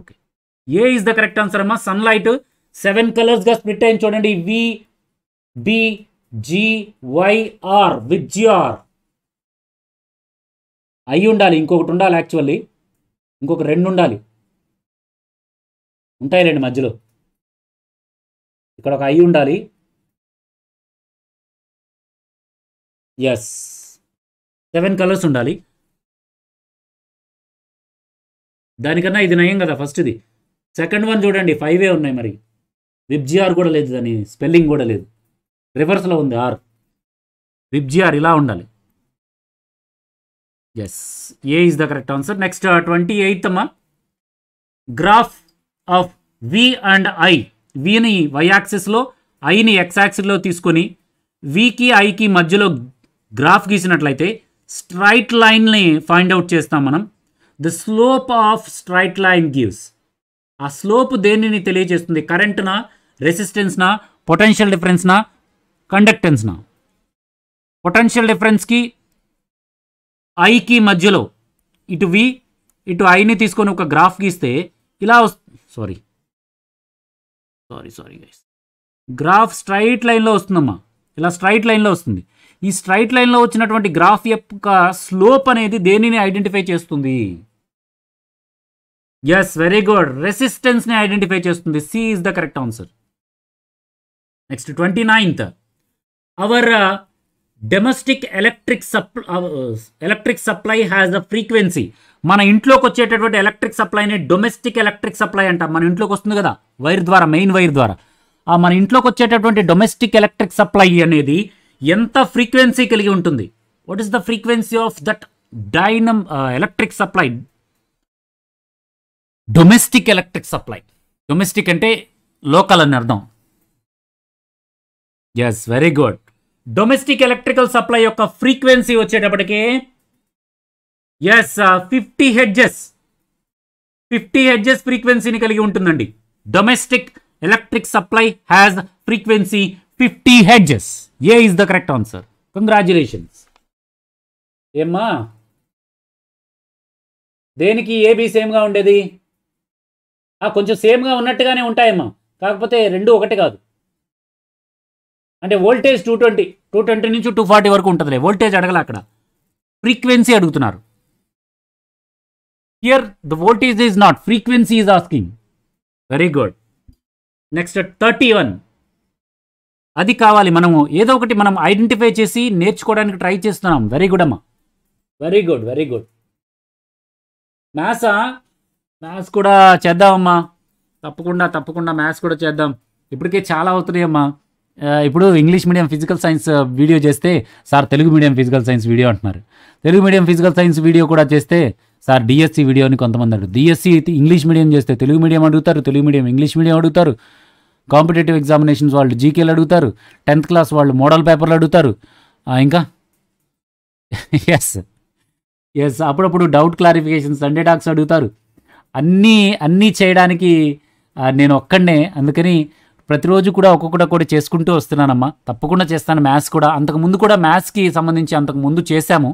okay A is the correct answer అమ్మా లైట్ సెవెన్ కలర్స్గా స్ప్లిట్ అయింది చూడండి V B G YR with GR అయి ఉండాలి ఇంకొకటి ఉండాలి యాక్చువల్లీ ఇంకొక రెండు ఉండాలి ఉంటాయి రెండు మధ్యలో ఇక్కడ ఒక ఐ ఉండాలి ఎస్ సెవెన్ కలర్స్ ఉండాలి దానికన్నా ఇది నయం కదా ఫస్ట్ ఇది సెకండ్ వన్ చూడండి ఫైవ్ ఏ ఉన్నాయి మరి విబ్జిఆర్ కూడా లేదు దాని స్పెల్లింగ్ కూడా లేదు రివర్స్లో ఉంది ఆర్ విబ్జిఆర్ ఇలా ఉండాలి yes A is the correct answer next twenty eighth అమ్మా graph of V and I వీని వైయాక్సెస్లో ఐని ఎక్స్ తీసుకొని వికి ఐకి మధ్యలో గ్రాఫ్ గీసినట్లయితే స్ట్రైట్ లైన్ని ఫైండ్ అవుట్ చేస్తాం మనం the slope of straight line gives ఆ స్లోప్ దేనిని తెలియజేస్తుంది కరెంట్నా రెసిస్టెన్స్నా పొటెన్షియల్ డిఫరెన్స్నా కండక్టెన్స్నా పొటెన్షియల్ డిఫరెన్స్కి ఐకి మధ్యలో ఇటు వి ఇటు ఐని తీసుకొని ఒక గ్రాఫ్ గీస్తే ఇలా sorry sorry sorry guys graph straight లైన్లో వస్తుందమ్మా ఇలా స్ట్రైట్ లైన్లో వస్తుంది ఈ స్ట్రైట్ లైన్లో వచ్చినటువంటి గ్రాఫ్ యొక్క స్లోప్ అనేది దేనిని ఐడెంటిఫై చేస్తుంది ఎస్ వెరీ గుడ్ రెసిస్టెన్స్ని ఐడెంటిఫై చేస్తుంది C is the correct answer next twenty ninth our domestic electric సప్ electric supply has the frequency మన ఇంట్లోకి వచ్చేటటువంటి ఎలక్ట్రిక్ సప్లైని డొమెస్టిక్ ఎలక్ట్రిక్ సప్లై అంట మన ఇంట్లోకి వస్తుంది కదా వైర్ ద్వారా మెయిన్ వైర్ ద్వారా ఆ మన ఇంట్లోకి వచ్చేటటువంటి డొమెస్టిక్ ఎలక్ట్రిక్ సప్లై అనేది ఎంత ఫ్రీక్వెన్సీ కలిగి ఉంటుంది what is the frequency of that డైనమ్ electric supply domestic electric supply domestic అంటే లోకల్ అని అర్థం yes very good domestic electrical supply యొక్క ఫ్రీక్వెన్సీ వచ్చేటప్పటికే yes fifty hertz fifty hertz ఫ్రీక్వెన్సీని కలిగి ఉంటుందండి domestic electric supply has frequency fifty hertz A is the correct answer congratulations ఏమ్మా దేనికి ఏబీ సేమ్గా ఉండేది కొంచెం సేమ్గా ఉన్నట్టుగానే ఉంటాయమ్మా కాకపోతే రెండు ఒకటి కాదు అంటే voltage two twenty two twenty నుంచి టూ ఫార్టీ వరకు ఉంటుందిలే వోల్టేజ్ అడగల అక్కడ ఫ్రీక్వెన్సీ అడుగుతున్నారు Here the voltage is not, frequency is asking. Very good. Next thirty one అది కావాలి మనము ఏదో ఒకటి మనం ఐడెంటిఫై చేసి నేర్చుకోవడానికి ట్రై చేస్తున్నాం వెరీ గుడ్ అమ్మా వెరీ గుడ్ వెరీ గుడ్ మ్యాథ్సా మ్యాథ్స్ కూడా చేద్దామమ్మా తప్పకుండా తప్పకుండా మ్యాథ్స్ కూడా చేద్దాం ఇప్పటికే చాలా అవుతున్నాయమ్మా ఇప్పుడు English medium physical science video చేస్తే sir Telugu medium physical science video అంటున్నారు Telugu medium physical science video కూడా చేస్తే సార్ డిఎస్సి వీడియో అని కొంతమంది అడుగు డిఎస్సి ఇంగ్లీష్ మీడియం చేస్తే తెలుగు మీడియం అడుగుతారు తెలుగు మీడియం ఇంగ్లీష్ మీడియం అడుగుతారు కాంపిటేటివ్ ఎగ్జామినేషన్స్ వాళ్ళు జీకేలు అడుగుతారు టెన్త్ క్లాస్ వాళ్ళు మోడల్ పేపర్లు అడుగుతారు ఇంకా ఎస్ ఎస్ అప్పుడప్పుడు డౌట్ క్లారిఫికేషన్ సండే టాక్స్ అడుగుతారు అన్నీ అన్నీ చేయడానికి నేను ఒక్కడనే అందుకని ప్రతిరోజు కూడా ఒక్కొక్కటి కూడా చేసుకుంటూ వస్తున్నానమ్మా తప్పకుండా చేస్తాను మ్యాథ్స్ కూడా అంతకుముందు కూడా మ్యాథ్స్కి సంబంధించి అంతకుముందు చేశాము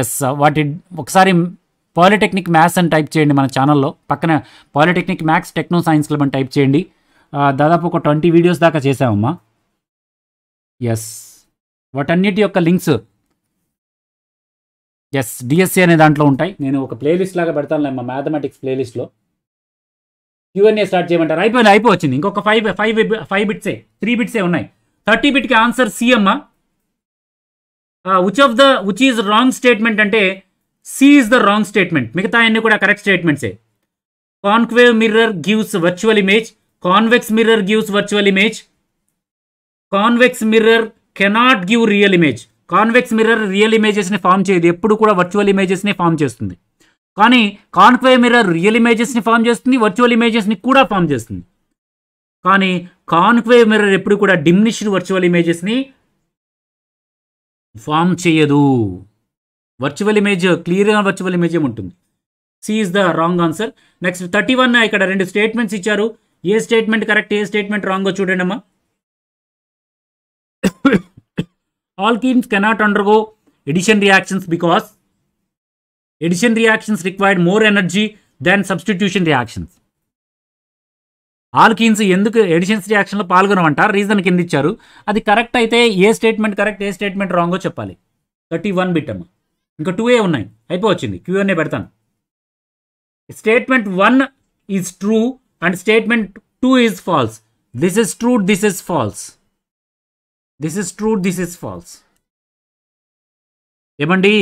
ఎస్ వాటి ఒకసారి పాలిటెక్నిక్ మ్యాథ్స్ అని టైప్ చేయండి మన ఛానల్లో పక్కన polytechnic maths techno science club అని టైప్ చేయండి దాదాపు ఒక ట్వంటీ వీడియోస్ దాకా చేసామమ్మా ఎస్ వాటన్నిటి యొక్క లింక్స్ ఎస్ డిఎస్సి అనే దాంట్లో ఉంటాయి నేను ఒక ప్లేలిస్ట్ లాగా పెడతాను మా మ్యాథమెటిక్స్ ప్లేలిస్ట్లో క్యూఎన్ఏ స్టార్ట్ చేయమంటారు అయిపోయింది అయిపోవచ్చింది ఇంకొక ఫైవ్ ఫైవ్ ఫైవ్ బిట్సే త్రీ బిట్సే ఉన్నాయి థర్టీ బిట్కి ఆన్సర్ సి అమ్మ which of the which is wrong statement అంటే C is the wrong statement మిగతా అన్ని కూడా కరెక్ట్ స్టేట్మెంట్సే concave mirror gives virtual image convex mirror gives virtual image convex mirror cannot give real image convex mirror real ఇమేజెస్ని form చేయదు ఎప్పుడు కూడా virtual ఇమేజెస్ని ఫామ్ చేస్తుంది కానీ కాన్క్వేవ్ మిర్రర్ రియల్ ఇమేజెస్ని ఫామ్ చేస్తుంది వర్చువల్ ఇమేజెస్ని కూడా ఫామ్ చేస్తుంది కానీ కాన్క్వేవ్ మిర్రర్ ఎప్పుడు కూడా డిమినిష్డ్ వర్చువల్ ఇమేజెస్ని ఫామ్ చేయదు వర్చువల్ ఇమేజ్ క్లియర్గా వర్చువల్ ఇమేజ్ ఉంటుంది C is the wrong answer next thirty one ఇక్కడ రెండు స్టేట్మెంట్స్ ఇచ్చారు ఏ స్టేట్మెంట్ కరెక్ట్ ఏ స్టేట్మెంట్ రాంగో చూడండి అమ్మా alkenes cannot undergo addition reactions because addition reactions required more energy than substitution reactions alkenes ఎందుకు ఎడిషన్స్ రియాక్షన్లో పాల్గొనమంటారు రీజన్ కింద ఇచ్చారు అది కరెక్ట్ అయితే ఏ స్టేట్మెంట్ కరెక్ట్ ఏ స్టేట్మెంట్ రాంగో చెప్పాలి థర్టీ వన్ బిట్ అమ్మా ఇంకా టూ ఏ ఉన్నాయి అయిపోవచ్చింది క్యూఎన్ఏ పెడతాను statement one is true and statement two is false this is true this is false this is true this is false ఏమండి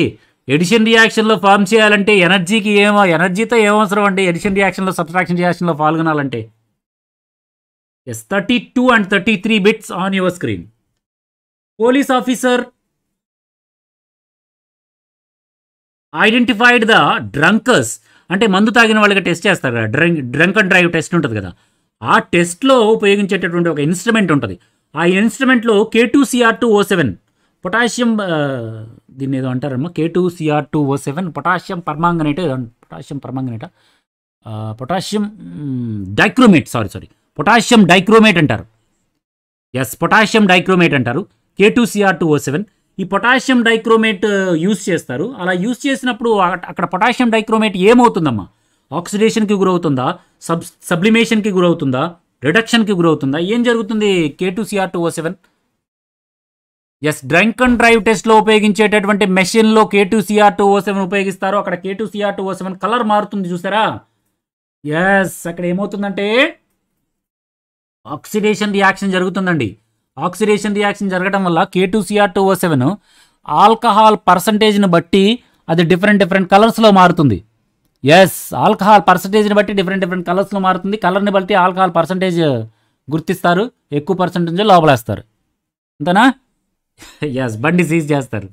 ఎడిషన్ రియాక్షన్లో ఫామ్ చేయాలంటే ఎనర్జీకి ఏమో ఎనర్జీతో ఏమవసరం అండి ఎడిషన్ రియాక్షన్లో సబ్స్ట్రాక్షన్ రియాక్షన్లో పాల్గొనాలంటే yes thirty two and thirty three bits on your screen police officer identified the drunkers అంటే మందు తాగిన వాళ్ళకి టెస్ట్ చేస్తారు కదా drunk drunk and drive test ఉంటుంది కదా ఆ టెస్ట్లో ఉపయోగించేటటువంటి ఒక ఇన్స్ట్రుమెంట్ ఉంటుంది ఆ ఇన్స్ట్రుమెంట్లో K two CR two O seven potassium దీన్ని ఏదో అంటారమ్మా K two CR two O seven potassium permanganate potassium permanganate potassium dichromate sorry sorry potassium dichromate అంటారు ఎస్ పొటాషియం డైక్రోమేట్ అంటారు K two CR two O seven ఈ potassium dichromate uh, use చేస్తారు అలా use చేసినప్పుడు అక్కడ పొటాషియం డైక్రోమేట్ ఏమవుతుందమ్మా ఆక్సిడేషన్కి గురవుతుందా సబ్ సబ్లిమేషన్కి గురవుతుందా రిడక్షన్కి గురవుతుందా ఏం జరుగుతుంది K two CR two O seven yes drunk and drive టెస్ట్లో ఉపయోగించేటటువంటి మెషిన్లో K two CR two O seven ఉపయోగిస్తారో అక్కడ K two CR two O seven colour మారుతుంది చూసారా ఎస్ అక్కడ ఏమవుతుందంటే ఆక్సిడేషన్ రియాక్షన్ జరుగుతుందండి ఆక్సిడేషన్ రియాక్షన్ జరగడం వల్ల K two CR two O seven alcohol పర్సంటేజ్ని బట్టి అది డిఫరెంట్ డిఫరెంట్ కలర్స్లో మారుతుంది ఎస్ ఆల్కహాల్ పర్సంటేజ్ని బట్టి డిఫరెంట్ డిఫరెంట్ కలర్స్లో మారుతుంది కలర్ని బట్టి ఆల్కహాల్ పర్సంటేజ్ గుర్తిస్తారు ఎక్కువ పర్సంటేజ్ లోపలేస్తారు అంతేనా ఎస్ బండి సీజ్ చేస్తారు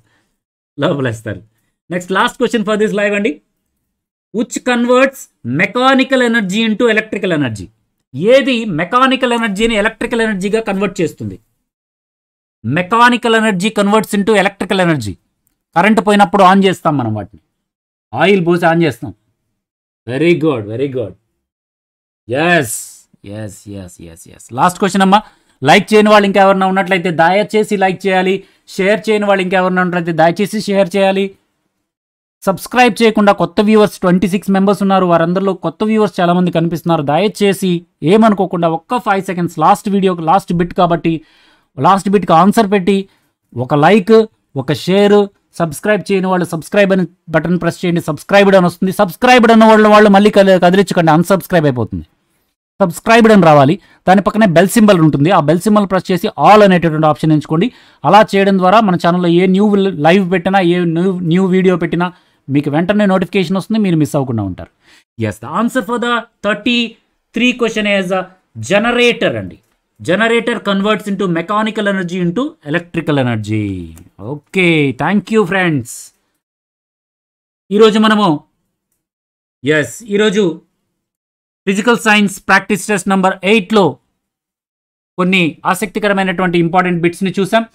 లోపలేస్తారు next last question for this live అండి which converts mechanical energy into electrical energy ఏది మెకానికల్ ఎనర్జీని ఎలక్ట్రికల్ ఎనర్జీగా కన్వర్ట్ చేస్తుంది mechanical energy converts into electrical energy current పోయినప్పుడు ఆన్ చేస్తాం మనం వాటిని ఆయిల్ పోసి ఆన్ చేస్తాం very good very good yes yes yes yes yes last question అమ్మా లైక్ చేయని వాళ్ళు ఇంకెవరన్నా ఉన్నట్లయితే దయచేసి లైక్ చేయాలి షేర్ చేయని వాళ్ళు ఇంకెవరన్నా ఉన్నట్లయితే దయచేసి షేర్ చేయాలి సబ్స్క్రైబ్ చేయకుండా కొత్త వ్యూవర్స్ ట్వంటీ సిక్స్ మెంబర్స్ ఉన్నారు వారందరిలో కొత్త వ్యూవర్స్ చాలామంది కనిపిస్తున్నారు దయచేసి ఏమనుకోకుండా ఒక్క five seconds last video last bit కాబట్టి లాస్ట్ బిట్కి ఆన్సర్ పెట్టి ఒక లైక్ ఒక షేర్ సబ్స్క్రైబ్ చేయని వాళ్ళు సబ్స్క్రైబ్ అని బటన్ ప్రెస్ చేయండి సబ్స్క్రైబ్డ్ అని వస్తుంది సబ్స్క్రైబ్డ్ అన్న వాళ్ళు వాళ్ళు మళ్ళీ కదిలించకండి అన్సబ్స్క్రైబ్ అయిపోతుంది సబ్స్క్రైబ్డ్ అని రావాలి దాని పక్కనే బెల్ సింబల్ ఉంటుంది ఆ బెల్ సింబల్ ప్రెస్ చేసి ఆల్ అనేటటువంటి ఆప్షన్ ఎంచుకోండి అలా చేయడం ద్వారా మన ఛానల్లో ఏ న్యూ లైవ్ పెట్టినా ఏ న్యూ న్యూ వీడియో పెట్టినా మీకు వెంటనే నోటిఫికేషన్ వస్తుంది మీరు మిస్ అవ్వకుండా ఉంటారు yes the answer for the thirty three question as a generator అండి generator converts into mechanical energy into electrical energy okay thank you friends ఈరోజు మనము ఎస్ ఈరోజు physical science practice test number ఎయిట్లో కొన్ని ఆసక్తికరమైనటువంటి ఇంపార్టెంట్ బిట్స్ని చూసాం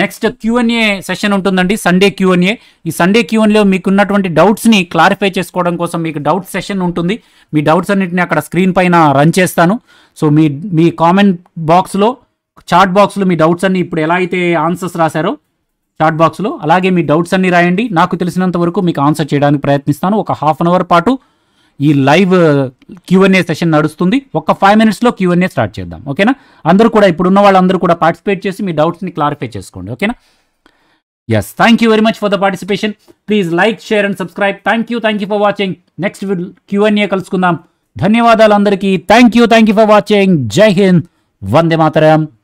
నెక్స్ట్ క్యూఎన్ఏ సెషన్ ఉంటుందండి సండే క్యూఎన్ఏ ఈ సండే క్యూఎన్ఏలో మీకు ఉన్నటువంటి డౌట్స్ని క్లారిఫై చేసుకోవడం కోసం మీకు డౌట్ సెషన్ ఉంటుంది మీ డౌట్స్ అన్నింటినీ అక్కడ స్క్రీన్ పైన రన్ చేస్తాను సో మీ మీ కామెంట్ బాక్స్లో చాట్ బాక్స్లో మీ డౌట్స్ అన్ని ఇప్పుడు ఎలా అయితే ఆన్సర్స్ రాశారో చాట్ బాక్స్లో అలాగే మీ డౌట్స్ అన్ని రాయండి నాకు తెలిసినంత వరకు మీకు ఆన్సర్ చేయడానికి ప్రయత్నిస్తాను ఒక హాఫ్ అన్ అవర్ పాటు ఈ లైవ్ క్యూఎన్ఏ సెషన్ నడుస్తుంది ఒక ఫైవ్ మినిట్స్లో క్యూఎన్ఏ స్టార్ట్ చేద్దాం ఓకేనా అందరూ కూడా ఇప్పుడున్న వాళ్ళందరూ కూడా పార్టిసిపేట్ చేసి మీ డౌట్స్ని క్లారిఫై చేసుకోండి ఓకేనా yes thank you very much for the participation please like share and subscribe thank you thank you for watching next QnA కలుసుకుందాం ధన్యవాదాలు అందరికీ thank you thank you for watching జై హింద్ వందే మాతరం